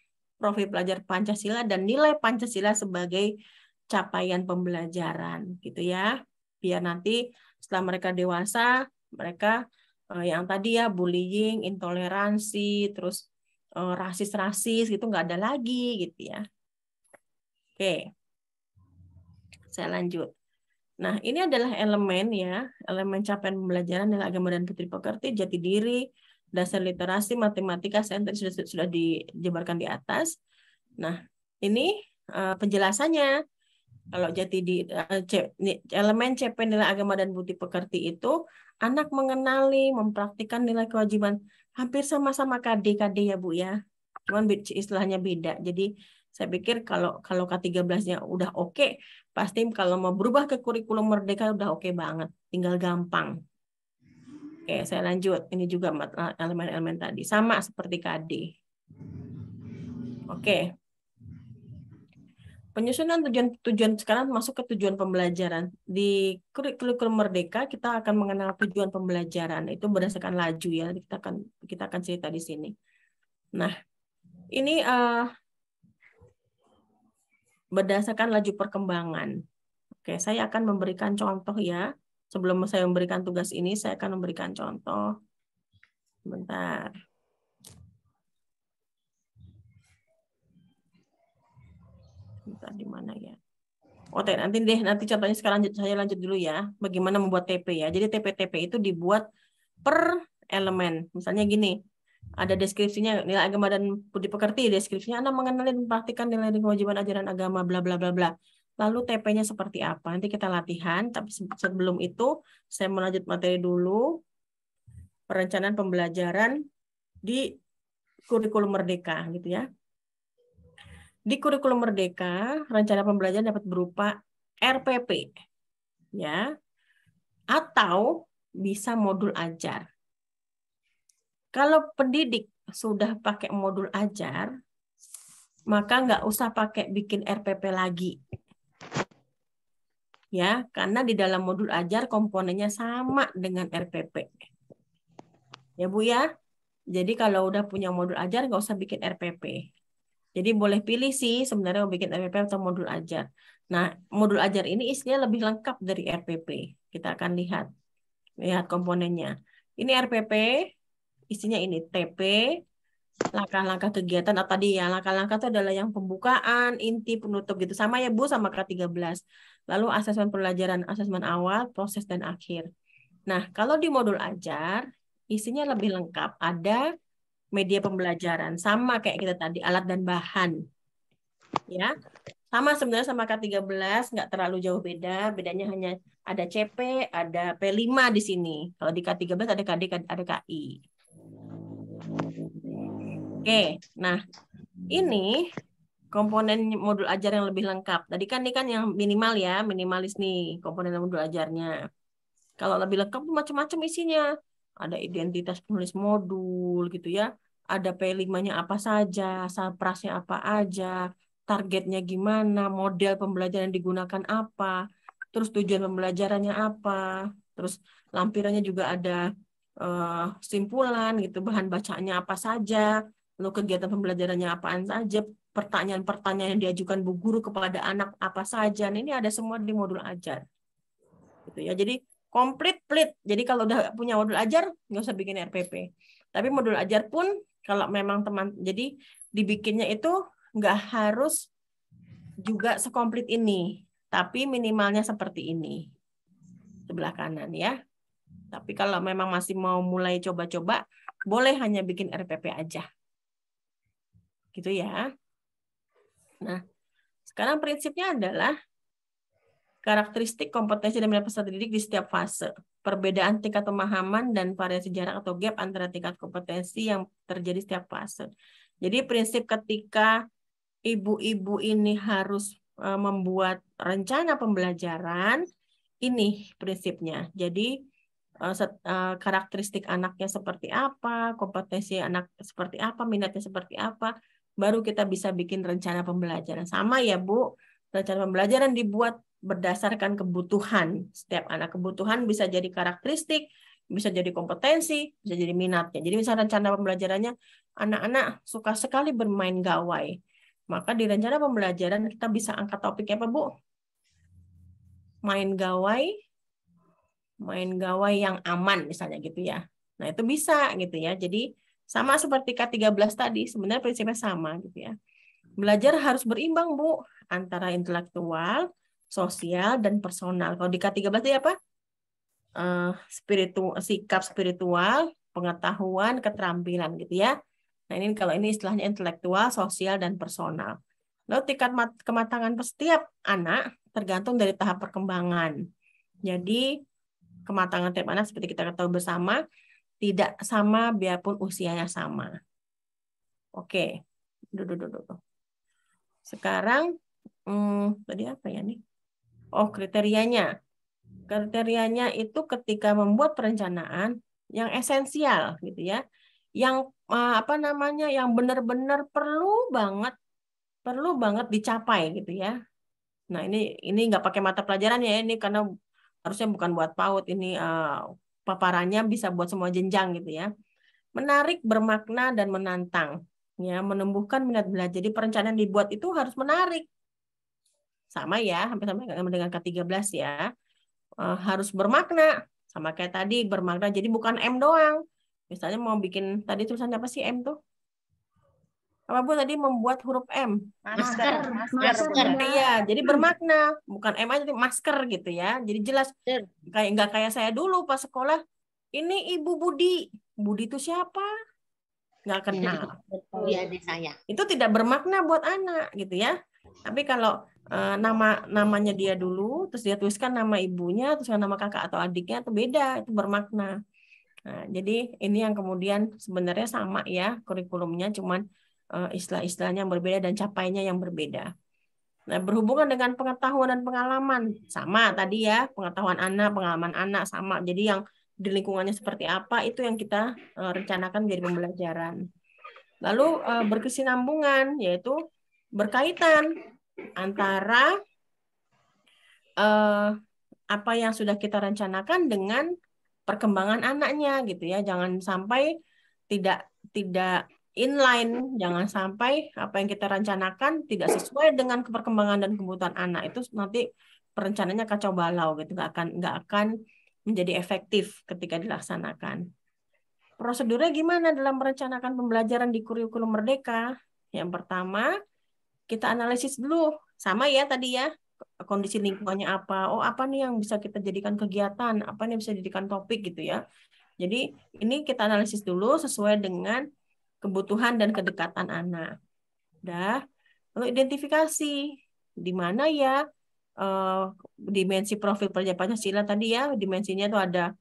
profil pelajar Pancasila dan nilai Pancasila sebagai capaian pembelajaran gitu ya. Biar nanti setelah mereka dewasa, mereka eh, yang tadi ya bullying, intoleransi, terus eh, rasis-rasis gitu nggak ada lagi gitu ya. Oke. Saya lanjut. Nah, ini adalah elemen ya, elemen capaian pembelajaran nilai agama dan putri pekerti, jati diri, dasar literasi matematika sains sudah sudah dijabarkan di atas. Nah, ini uh, penjelasannya. Kalau jati di uh, C, elemen CP nilai agama dan bukti pekerti itu anak mengenali, mempraktikkan nilai kewajiban hampir sama-sama KD KD ya Bu ya. Cuman istilahnya beda. Jadi saya pikir kalau kalau K13-nya udah oke, okay, pasti kalau mau berubah ke kurikulum merdeka udah oke okay banget, tinggal gampang. Oke, saya lanjut. Ini juga eh, elemen-elemen tadi. Sama seperti KD. Oke. Penyusunan tujuan-tujuan sekarang masuk ke tujuan pembelajaran. Di kurikulum Merdeka kita akan mengenal tujuan pembelajaran. Itu berdasarkan laju ya. Kita akan kita akan cerita di sini. Nah, ini uh, berdasarkan laju perkembangan. Oke, saya akan memberikan contoh ya Sebelum saya memberikan tugas ini, saya akan memberikan contoh. Sebentar. Bentar di mana ya? Oh, nanti deh, nanti contohnya sekarang lanjut, saya lanjut dulu ya. Bagaimana membuat TP ya. Jadi TP-TP itu dibuat per elemen. Misalnya gini, ada deskripsinya nilai agama dan budi pekerti deskripsinya anda mengenali dan memperhatikan nilai dan kewajiban ajaran agama bla bla bla bla Lalu TP-nya seperti apa? Nanti kita latihan, tapi sebelum itu saya melanjut materi dulu. Perencanaan pembelajaran di kurikulum Merdeka gitu ya. Di kurikulum Merdeka, rencana pembelajaran dapat berupa RPP ya. Atau bisa modul ajar. Kalau pendidik sudah pakai modul ajar, maka nggak usah pakai bikin RPP lagi ya karena di dalam modul ajar komponennya sama dengan RPP ya Bu ya jadi kalau udah punya modul ajar nggak usah bikin RPP jadi boleh pilih sih sebenarnya mau bikin RPP atau modul ajar nah modul ajar ini isinya lebih lengkap dari RPP kita akan lihat lihat komponennya ini RPP isinya ini TP langkah-langkah kegiatan atau tadi ya langkah-langkah itu adalah yang pembukaan inti penutup gitu sama ya Bu sama K13 lalu asesmen pelajaran asesmen awal proses dan akhir nah kalau di modul ajar isinya lebih lengkap ada media pembelajaran sama kayak kita tadi alat dan bahan ya sama sebenarnya sama K13 nggak terlalu jauh beda bedanya hanya ada CP ada P5 di sini kalau di K13 ada KD ada KI Oke, nah ini komponen modul ajar yang lebih lengkap. Tadi kan ini kan yang minimal ya, minimalis nih komponen modul ajarnya. Kalau lebih lengkap macam-macam isinya. Ada identitas penulis modul gitu ya. Ada P5-nya apa saja, saprasnya apa aja, targetnya gimana, model pembelajaran digunakan apa, terus tujuan pembelajarannya apa, terus lampirannya juga ada eh, simpulan gitu bahan bacanya apa saja lalu kegiatan pembelajarannya apaan saja, pertanyaan-pertanyaan yang diajukan bu guru kepada anak apa saja. Nah, ini ada semua di modul ajar. Gitu ya. Jadi komplit plit. Jadi kalau udah punya modul ajar nggak usah bikin RPP. Tapi modul ajar pun kalau memang teman jadi dibikinnya itu nggak harus juga sekomplit ini, tapi minimalnya seperti ini sebelah kanan ya. Tapi kalau memang masih mau mulai coba-coba, boleh hanya bikin RPP aja gitu ya. Nah, sekarang prinsipnya adalah karakteristik kompetensi dan minat peserta didik di setiap fase, perbedaan tingkat pemahaman dan variasi jarak atau gap antara tingkat kompetensi yang terjadi setiap fase. Jadi prinsip ketika ibu-ibu ini harus e, membuat rencana pembelajaran, ini prinsipnya. Jadi e, e, karakteristik anaknya seperti apa, kompetensi anak seperti apa, minatnya seperti apa, baru kita bisa bikin rencana pembelajaran. Sama ya Bu, rencana pembelajaran dibuat berdasarkan kebutuhan. Setiap anak kebutuhan bisa jadi karakteristik, bisa jadi kompetensi, bisa jadi minatnya. Jadi misalnya rencana pembelajarannya anak-anak suka sekali bermain gawai. Maka di rencana pembelajaran kita bisa angkat topiknya apa, Bu? Main gawai, main gawai yang aman misalnya gitu ya. Nah, itu bisa gitu ya. Jadi sama seperti K13 tadi, sebenarnya prinsipnya sama gitu ya. Belajar harus berimbang, Bu, antara intelektual, sosial, dan personal. Kalau di K13 itu apa? Uh, eh, spiritual, sikap spiritual, pengetahuan, keterampilan gitu ya. Nah, ini kalau ini istilahnya intelektual, sosial, dan personal. Lalu tingkat kematangan setiap anak tergantung dari tahap perkembangan. Jadi, kematangan tiap anak seperti kita ketahui bersama, tidak sama biarpun usianya sama. Oke, duduk duduk. Sekarang hmm, tadi apa ya nih? Oh kriterianya, kriterianya itu ketika membuat perencanaan yang esensial gitu ya, yang eh, apa namanya yang benar-benar perlu banget perlu banget dicapai gitu ya. Nah ini ini nggak pakai mata pelajaran ya ini karena harusnya bukan buat PAUD ini uh, paparannya bisa buat semua jenjang gitu ya. Menarik, bermakna dan menantang. Ya, menumbuhkan minat belajar. Jadi perencanaan dibuat itu harus menarik. Sama ya, hampir sama dengan tiga 13 ya. E, harus bermakna. Sama kayak tadi bermakna. Jadi bukan M doang. Misalnya mau bikin tadi tulisannya apa sih M tuh? apa bu tadi membuat huruf M masker masker, iya jadi hmm. bermakna bukan M aja masker gitu ya jadi jelas kayak nggak kayak saya dulu pas sekolah ini ibu Budi Budi itu siapa nggak kenal gitu. iya, dia saya itu tidak bermakna buat anak gitu ya tapi kalau uh, nama namanya dia dulu terus dia tuliskan nama ibunya terus nama kakak atau adiknya itu beda itu bermakna nah, jadi ini yang kemudian sebenarnya sama ya kurikulumnya cuman Eh, istilah-istilahnya yang berbeda dan capainya yang berbeda. Nah, berhubungan dengan pengetahuan dan pengalaman. Sama tadi ya, pengetahuan anak, pengalaman anak sama. Jadi yang di lingkungannya seperti apa itu yang kita eh, rencanakan menjadi pembelajaran. Lalu eh, berkesinambungan yaitu berkaitan antara apa yang sudah kita rencanakan dengan perkembangan anaknya gitu ya. Jangan sampai tidak tidak inline, jangan sampai apa yang kita rencanakan tidak sesuai dengan perkembangan dan kebutuhan anak itu nanti perencanaannya kacau balau gitu, nggak akan nggak akan menjadi efektif ketika dilaksanakan. Prosedurnya gimana dalam merencanakan pembelajaran di kurikulum merdeka? Yang pertama, kita analisis dulu sama ya tadi ya kondisi lingkungannya apa oh apa nih yang bisa kita jadikan kegiatan apa nih yang bisa jadikan topik gitu ya jadi ini kita analisis dulu sesuai dengan kebutuhan dan kedekatan anak. dah Lalu identifikasi di mana ya uh, dimensi profil perjapannya sila tadi ya, dimensinya itu ada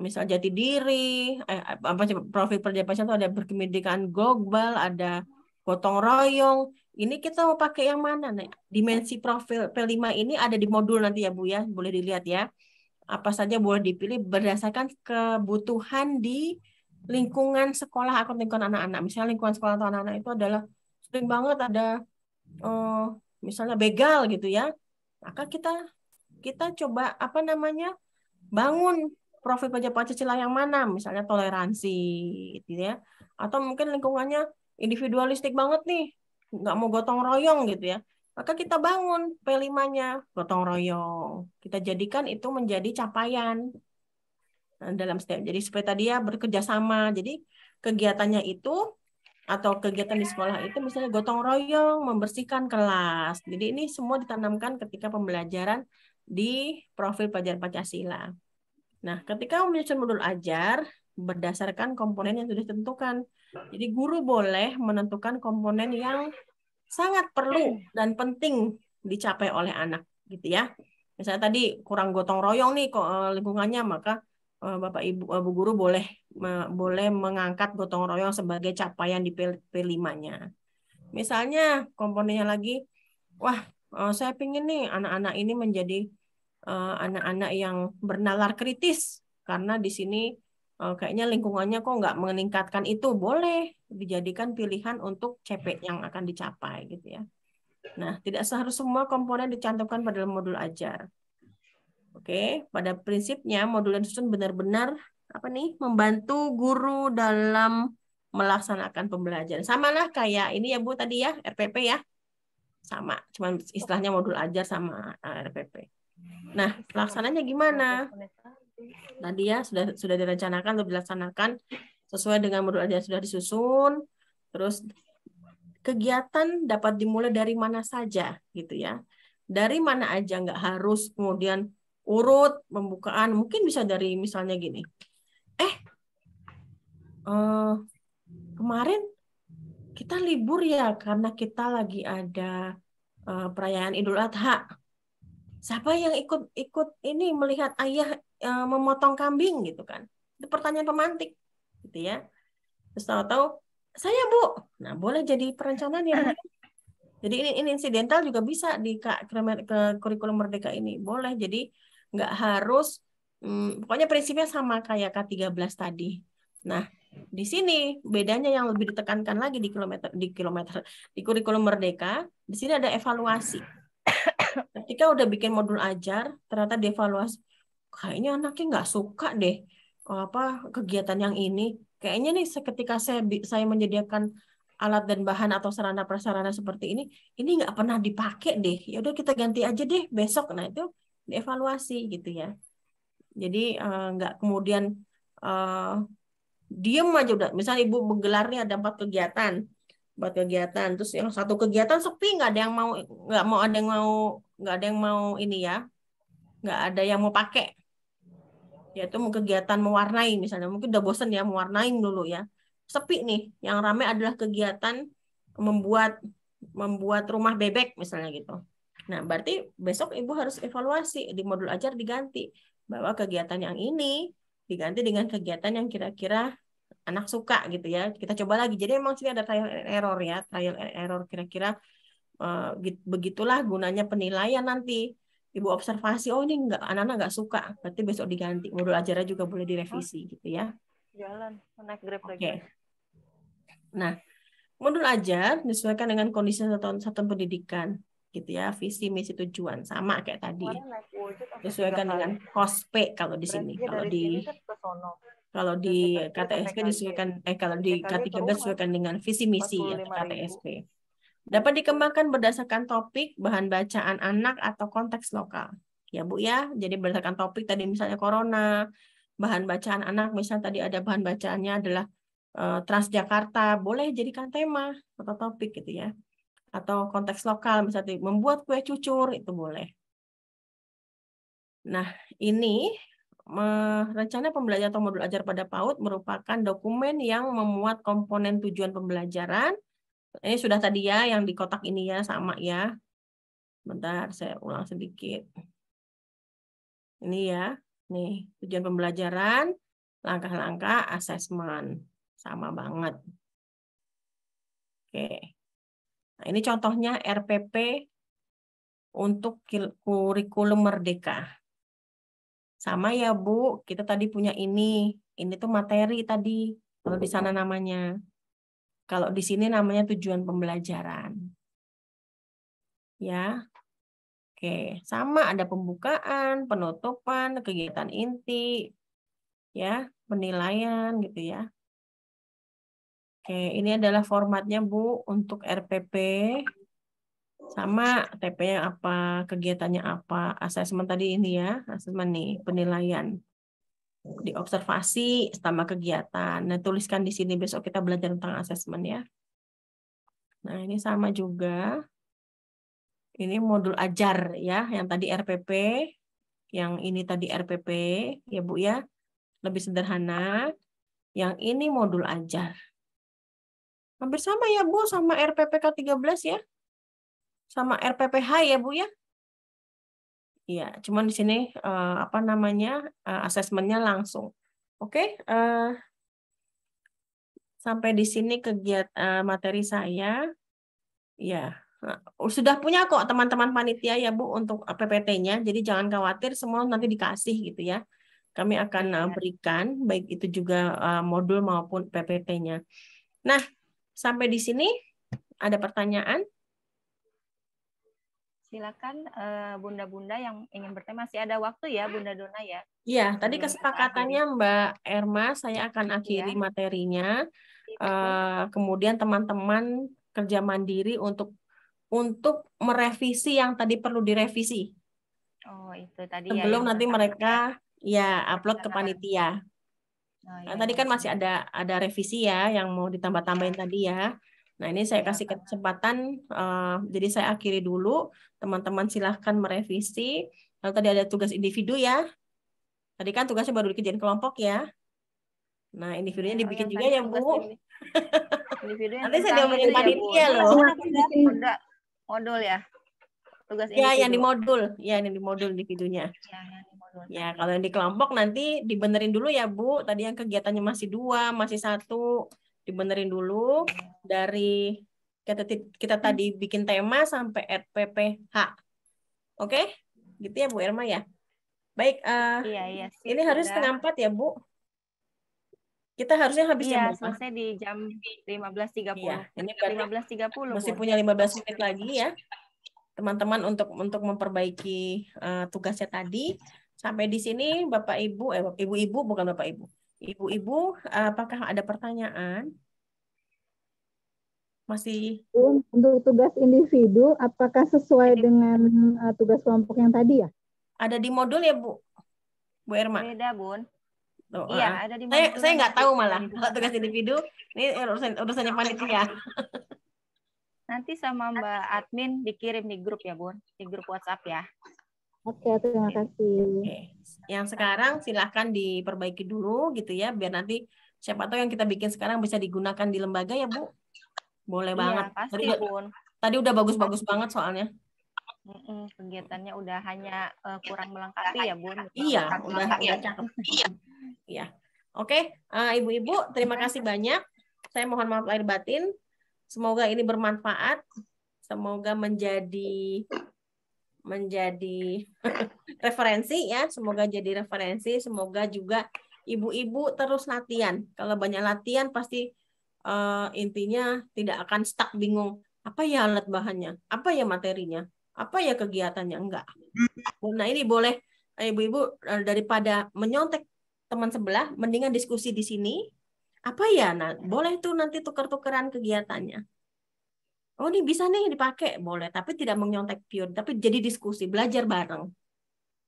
misal jati diri, eh, apa profil perjapannya itu ada berkemerdekaan global, ada gotong royong. Ini kita mau pakai yang mana? nih dimensi profil P5 ini ada di modul nanti ya Bu ya, boleh dilihat ya. Apa saja boleh dipilih berdasarkan kebutuhan di lingkungan sekolah atau lingkungan anak-anak misalnya lingkungan sekolah atau anak-anak itu adalah sering banget ada eh, misalnya begal gitu ya maka kita kita coba apa namanya bangun profil pajak Pancasila yang mana misalnya toleransi gitu ya atau mungkin lingkungannya individualistik banget nih nggak mau gotong royong gitu ya maka kita bangun P5-nya gotong royong kita jadikan itu menjadi capaian Eh, dalam setiap Jadi seperti tadi ya bekerja sama. Jadi kegiatannya itu atau kegiatan di sekolah itu misalnya gotong royong, membersihkan kelas. Jadi ini semua ditanamkan ketika pembelajaran di profil pelajar Pancasila. Nah, ketika menyusun modul ajar berdasarkan komponen yang sudah ditentukan. Jadi guru boleh menentukan komponen yang sangat perlu dan penting dicapai oleh anak gitu ya. Misalnya tadi kurang gotong royong nih eh, lingkungannya maka Eh, Bapak Ibu eh, Bu Guru boleh boleh mengangkat gotong royong sebagai capaian di P5-nya. Misalnya komponennya lagi, wah eh, saya pingin nih anak-anak ini menjadi anak-anak yang bernalar kritis karena di sini kayaknya lingkungannya kok nggak meningkatkan itu boleh dijadikan pilihan untuk CP yang akan dicapai gitu ya. Nah, tidak seharusnya semua komponen dicantumkan pada modul ajar. Oke, pada prinsipnya modul yang susun benar-benar apa nih membantu guru dalam melaksanakan pembelajaran. sama lah kayak ini ya Bu tadi ya, RPP ya. Sama, cuman istilahnya modul ajar sama eh, RPP. Nah, pelaksananya gimana? Tadi ya sudah sudah direncanakan atau dilaksanakan sesuai dengan modul ajar sudah disusun. Terus kegiatan dapat dimulai dari mana saja gitu ya. Dari mana aja nggak harus kemudian urut pembukaan mungkin bisa dari misalnya gini eh uh, kemarin kita libur ya karena kita lagi ada uh, perayaan Idul Adha siapa yang ikut ikut ini melihat ayah uh, memotong kambing gitu kan itu pertanyaan pemantik gitu ya terus tahu-tahu saya bu nah boleh jadi perencanaan ya jadi ini, ini insidental juga bisa di ke, ke kurikulum merdeka ini boleh jadi nggak harus hmm, pokoknya prinsipnya sama kayak K13 tadi. Nah, di sini bedanya yang lebih ditekankan lagi di kilometer di kilometer di kurikulum merdeka, di sini ada evaluasi. Ketika udah bikin modul ajar, ternyata dievaluasi. Kayaknya anaknya nggak suka deh apa kegiatan yang ini. Kayaknya nih seketika saya saya menyediakan alat dan bahan atau sarana prasarana seperti ini, ini nggak pernah dipakai deh. Ya udah kita ganti aja deh besok. Nah itu dievaluasi gitu ya. Jadi uh, nggak kemudian uh, diem aja udah. Misalnya ibu menggelar nih ada empat kegiatan, empat kegiatan. Terus yang satu kegiatan sepi nggak ada yang mau nggak mau ada yang mau nggak ada yang mau ini ya, nggak ada yang mau pakai. Yaitu kegiatan mewarnai misalnya. Mungkin udah bosen ya mewarnai dulu ya. Sepi nih. Yang ramai adalah kegiatan membuat membuat rumah bebek misalnya gitu Nah, berarti besok ibu harus evaluasi di modul ajar diganti bahwa kegiatan yang ini diganti dengan kegiatan yang kira-kira anak suka gitu ya. Kita coba lagi. Jadi memang sini ada trial and error ya, trial and error kira-kira eh, begitulah gunanya penilaian nanti. Ibu observasi, oh ini enggak anak-anak nggak suka, berarti besok diganti. Modul ajarnya juga boleh direvisi gitu ya. Jalan, naik Grab okay. Nah, modul ajar disesuaikan dengan kondisi satuan satuan pendidikan gitu ya visi misi tujuan sama kayak tadi disesuaikan dengan kospe kalau di sini kan kalau di kalau di KTSP disesuaikan eh kalau di K13 disesuaikan dengan visi misi ya KTSP dapat dikembangkan berdasarkan topik bahan bacaan anak atau konteks lokal ya Bu ya jadi berdasarkan topik tadi misalnya corona bahan bacaan anak misalnya tadi ada bahan bacaannya adalah eh, Transjakarta boleh jadikan tema atau topik gitu ya atau konteks lokal misalnya membuat kue cucur itu boleh. Nah, ini rencana pembelajaran atau modul ajar pada PAUD merupakan dokumen yang memuat komponen tujuan pembelajaran. Ini sudah tadi ya yang di kotak ini ya sama ya. Bentar saya ulang sedikit. Ini ya. Nih, tujuan pembelajaran, langkah-langkah asesmen. Sama banget. Oke. Nah, ini contohnya RPP untuk kurikulum merdeka. Sama ya, Bu. Kita tadi punya ini. Ini tuh materi tadi. Kalau di sana namanya. Kalau di sini namanya tujuan pembelajaran. Ya. Oke, sama ada pembukaan, penutupan, kegiatan inti, ya, penilaian gitu ya. Oke, ini adalah formatnya Bu untuk RPP. Sama TP-nya apa, kegiatannya apa, asesmen tadi ini ya, asesmen nih, penilaian. diobservasi sama kegiatan. Nah, tuliskan di sini besok kita belajar tentang asesmen ya. Nah, ini sama juga. Ini modul ajar ya, yang tadi RPP, yang ini tadi RPP, ya Bu ya. Lebih sederhana. Yang ini modul ajar. Hampir sama ya, Bu, sama RPPK 13 ya. Sama RPPH ya, Bu ya. Iya, cuman di sini uh, apa namanya? Uh, asesmennya langsung. Oke, okay? uh, eh, sampai di sini kegiatan uh, materi saya. Ya, nah, sudah punya kok teman-teman panitia ya Bu untuk PPT-nya. Jadi jangan khawatir semua nanti dikasih gitu ya. Kami akan iya. berikan baik itu juga modul maupun PPT-nya. Nah, Sampai di sini ada pertanyaan? Silakan eh, bunda-bunda yang ingin bertanya masih ada waktu ya Bunda Dona ya. Iya, tadi kesepakatannya Mbak Erma saya akan iya. akhiri ya. materinya. Iya. Eh, kemudian teman-teman kerja mandiri untuk untuk merevisi yang tadi perlu direvisi. Oh, itu tadi ya sebelum ya, nanti mereka ya iya, upload ke panitia. Nah, ya, tadi kan masih ada ada revisi ya yang mau ditambah-tambahin tadi ya. Nah, ini saya kasih iya. kesempatan uh, jadi saya akhiri dulu. Teman-teman silahkan merevisi. Lalu tadi ada tugas individu ya. Tadi kan tugasnya baru dikerjain kelompok ya. Nah, individunya oh, dibikin juga ya, Bu. Individu Nanti saya diomongin ya, panitia ya, loh. Iya, modul ya. Tugas ya, yang di modul, ya yang di modul individunya. Ya, Ya, kalau yang di kelompok nanti dibenerin dulu ya, Bu. Tadi yang kegiatannya masih dua, masih satu, dibenerin dulu dari kita, kita tadi bikin tema sampai RPPH. Oke? Gitu ya, Bu Irma ya. Baik, uh, iya, iya, sih, ini harus setengah empat ya, Bu. Kita harusnya habis iya, jam ya, selesai di jam 15.30. Iya, ini 15.30. Masih punya 15 menit lagi ya teman-teman untuk untuk memperbaiki uh, tugasnya tadi. Sampai di sini Bapak Ibu, eh Ibu-ibu bukan Bapak Ibu. Ibu-ibu, apakah ada pertanyaan? Masih untuk tugas individu apakah sesuai dengan eh, tugas kelompok yang tadi ya? Ada di modul ya, Bu? Bu Erma. Beda, Bun. iya, ah. ada di Saya saya nggak tahu malah kalau tugas individu. Ini urusan urusannya panitia. Nanti sama Mbak admin dikirim di grup ya, Bu, di grup WhatsApp ya. Oke, terima kasih. Oke. Yang sekarang silahkan diperbaiki dulu gitu ya, biar nanti siapa tahu yang kita bikin sekarang bisa digunakan di lembaga ya Bu. Boleh iya, banget. Pasti, tadi, Bun. tadi udah bagus-bagus banget soalnya. kegiatannya udah hanya uh, kurang melengkapi ya Bun. Iya, udah, udah Iya. iya. Oke, uh, Ibu-ibu terima kasih banyak. Saya mohon maaf lahir batin. Semoga ini bermanfaat. Semoga menjadi menjadi referensi ya. Semoga jadi referensi, semoga juga ibu-ibu terus latihan. Kalau banyak latihan pasti uh, intinya tidak akan stuck bingung apa ya alat bahannya, apa ya materinya, apa ya kegiatannya, enggak. Hmm. Nah ini boleh eh, ibu-ibu eh, daripada menyontek teman sebelah, mendingan diskusi di sini. Apa ya? Nah boleh tuh nanti tukar-tukaran kegiatannya oh ini bisa nih dipakai boleh tapi tidak menyontek pion tapi jadi diskusi belajar bareng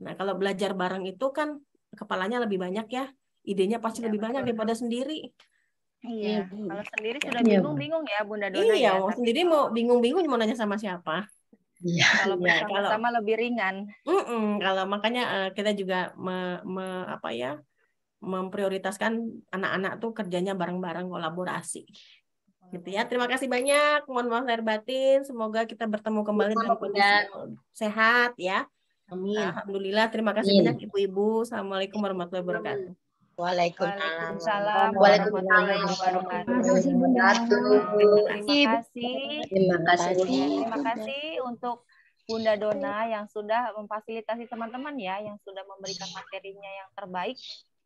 nah kalau belajar bareng itu kan kepalanya lebih banyak ya idenya pasti ya, lebih betul. banyak daripada sendiri iya hmm. kalau sendiri sudah iya, bingung-bingung ya bunda Dona iya ya, sendiri mau bingung-bingung mau nanya sama siapa iya, kalau ya, sama lebih ringan. Mm -mm, kalau makanya uh, kita juga me, me, apa ya memprioritaskan anak-anak tuh kerjanya bareng-bareng kolaborasi gitu ya. Terima kasih banyak. Mohon maaf lahir batin. Semoga kita bertemu iya, kembali dalam kondisi sehat ya. Amin. Alhamdulillah. Terima kasih Amin. banyak ibu-ibu. Assalamualaikum warahmatullahi wabarakatuh. Waalaikumsalam. Waalaikumsalam. Terima kasih Bunda. Terima kasih. Terima kasih. Terima kasih untuk Bunda Dona yang sudah memfasilitasi teman-teman ya, yang sudah memberikan materinya yang terbaik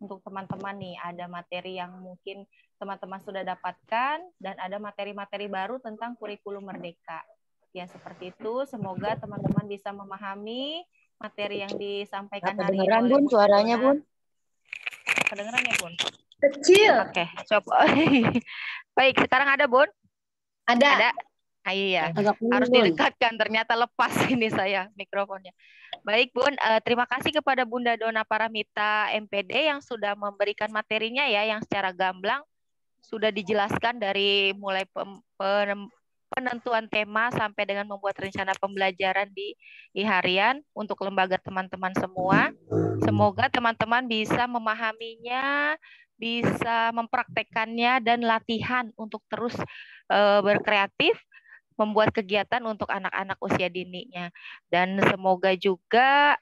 untuk teman-teman nih ada materi yang mungkin teman-teman sudah dapatkan dan ada materi-materi baru tentang kurikulum merdeka. Ya seperti itu, semoga teman-teman bisa memahami materi yang disampaikan hari ini. Bun suaranya Bun? Kedengeran ya Bun? Kecil. Oke, coba. Baik, sekarang ada Bun? Ada. Ada. Ah, iya, harus didekatkan. Ternyata lepas ini saya mikrofonnya. Baik Bun, uh, terima kasih kepada Bunda Dona Paramita MPD yang sudah memberikan materinya ya, yang secara gamblang sudah dijelaskan dari mulai pem, penentuan tema sampai dengan membuat rencana pembelajaran di, di harian untuk lembaga teman-teman semua. Semoga teman-teman bisa memahaminya, bisa mempraktekannya dan latihan untuk terus uh, berkreatif membuat kegiatan untuk anak-anak usia dininya. Dan semoga juga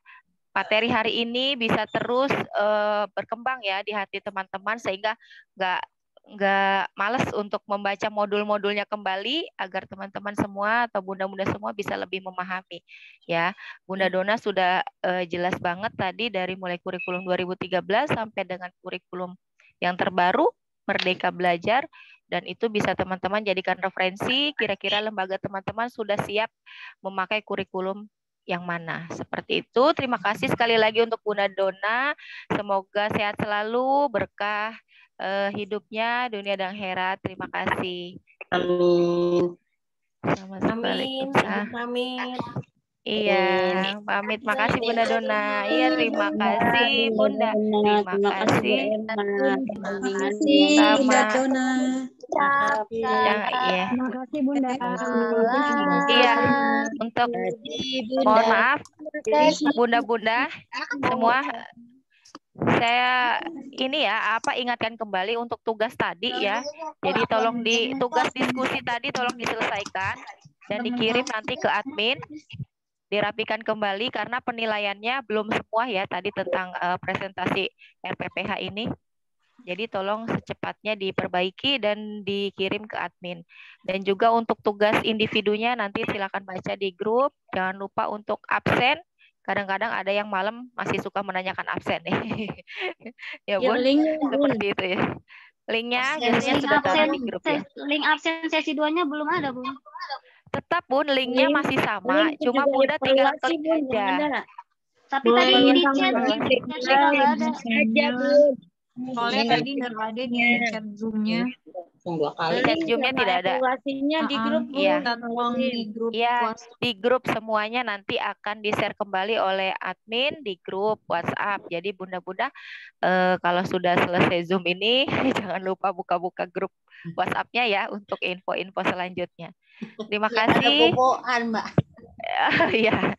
materi hari ini bisa terus uh, berkembang ya di hati teman-teman sehingga nggak nggak males untuk membaca modul-modulnya kembali agar teman-teman semua atau bunda-bunda semua bisa lebih memahami ya Bunda Dona sudah uh, jelas banget tadi dari mulai kurikulum 2013 sampai dengan kurikulum yang terbaru Merdeka Belajar dan itu bisa teman-teman jadikan referensi kira-kira lembaga teman-teman sudah siap memakai kurikulum yang mana. Seperti itu. Terima kasih sekali lagi untuk Bunda Dona. Semoga sehat selalu, berkah eh, hidupnya dunia dan akhirat. Terima kasih. Amin. Amin. Amin. Iya, pamit. Makasih Bunda Dona. Iya, terima kasih Bunda. Terima kasih. Iya. Terima kasih Bunda Dona. Terima kasih Bunda. Iya, untuk mohon maaf Bunda-bunda semua saya ini ya apa ingatkan kembali untuk tugas tadi ya. Jadi tolong di tugas diskusi tadi tolong diselesaikan dan dikirim nanti ke admin dirapikan kembali karena penilaiannya belum semua ya tadi tentang uh, presentasi RPPH ini. Jadi tolong secepatnya diperbaiki dan dikirim ke admin. Dan juga untuk tugas individunya nanti silakan baca di grup. Jangan lupa untuk absen. Kadang-kadang ada yang malam masih suka menanyakan absen. ya, iya, Bun. Ya, link, Seperti itu ya. Linknya biasanya link sudah taruh di grup ya. Link absen sesi 2-nya belum ada, Bu. Tetap Bun, linknya masih sama, link cuma Bunda tinggal klik aja. Tapi Boleh, tadi di chat, di aja Bun. Soalnya iya. tadi nggak ada di iya. chat zoomnya. Chat iya, zoomnya tidak ada. Evaluasinya di ah, grup ya. Tolong di grup. di grup semuanya nanti akan di-share kembali oleh admin di grup WhatsApp. Jadi bunda-bunda eh, kalau sudah selesai zoom ini jangan lupa buka-buka grup WhatsApp-nya ya untuk info-info selanjutnya. Terima kasih. Bubuan, Mbak. Iya.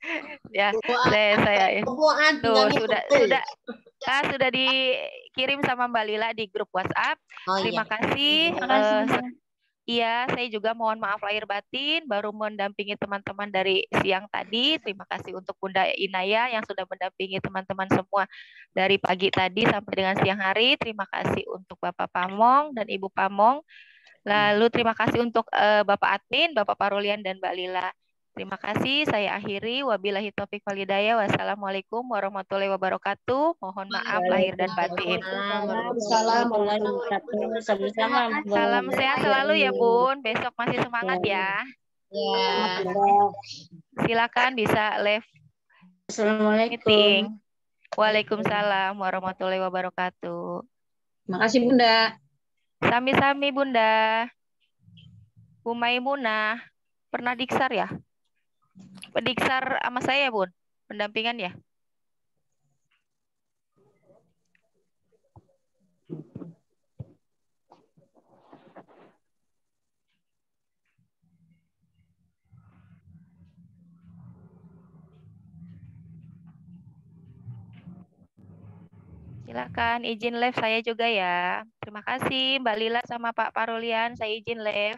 ya. Saya saya ya. Bubuan Tuh, sudah sudah ah, sudah dikirim sama Mbak Lila di grup WhatsApp. Oh, Terima iya. kasih. Terima iya, eh, kasih. Uh, Iya, saya juga mohon maaf lahir batin baru mendampingi teman-teman dari siang tadi. Terima kasih untuk Bunda Inaya yang sudah mendampingi teman-teman semua dari pagi tadi sampai dengan siang hari. Terima kasih untuk Bapak Pamong dan Ibu Pamong. Lalu terima kasih untuk uh, Bapak Atin, Bapak Parulian, dan Mbak Lila. Terima kasih, saya akhiri. Wabillahi taufiq walidaya. Wassalamualaikum warahmatullahi wabarakatuh. Mohon maaf lahir dan batin. Salam sehat selalu ya Bun. Besok masih semangat ya. Iya. Silakan bisa live. Assalamualaikum. Meeting. Waalaikumsalam warahmatullahi wabarakatuh. Terima kasih Bunda. Sami-sami Bunda. Bu Maimunah, pernah diksar ya? Diksar sama saya ya, Bun? Pendampingan ya? Silakan izin live saya juga ya. Terima kasih Mbak Lila sama Pak Parulian, saya izin live.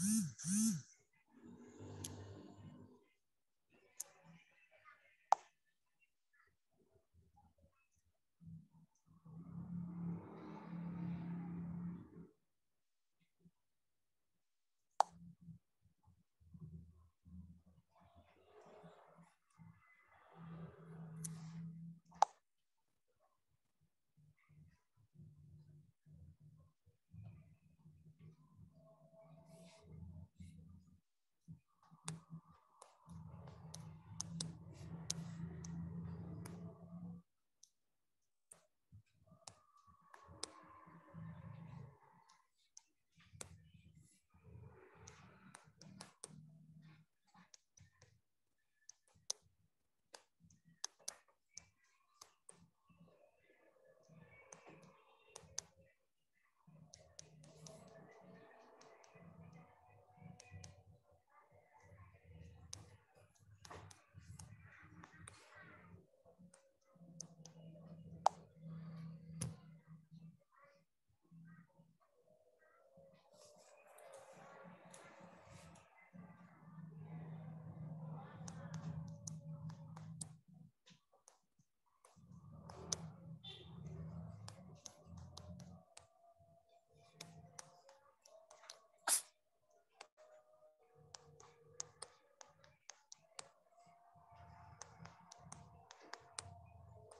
Mm-hmm.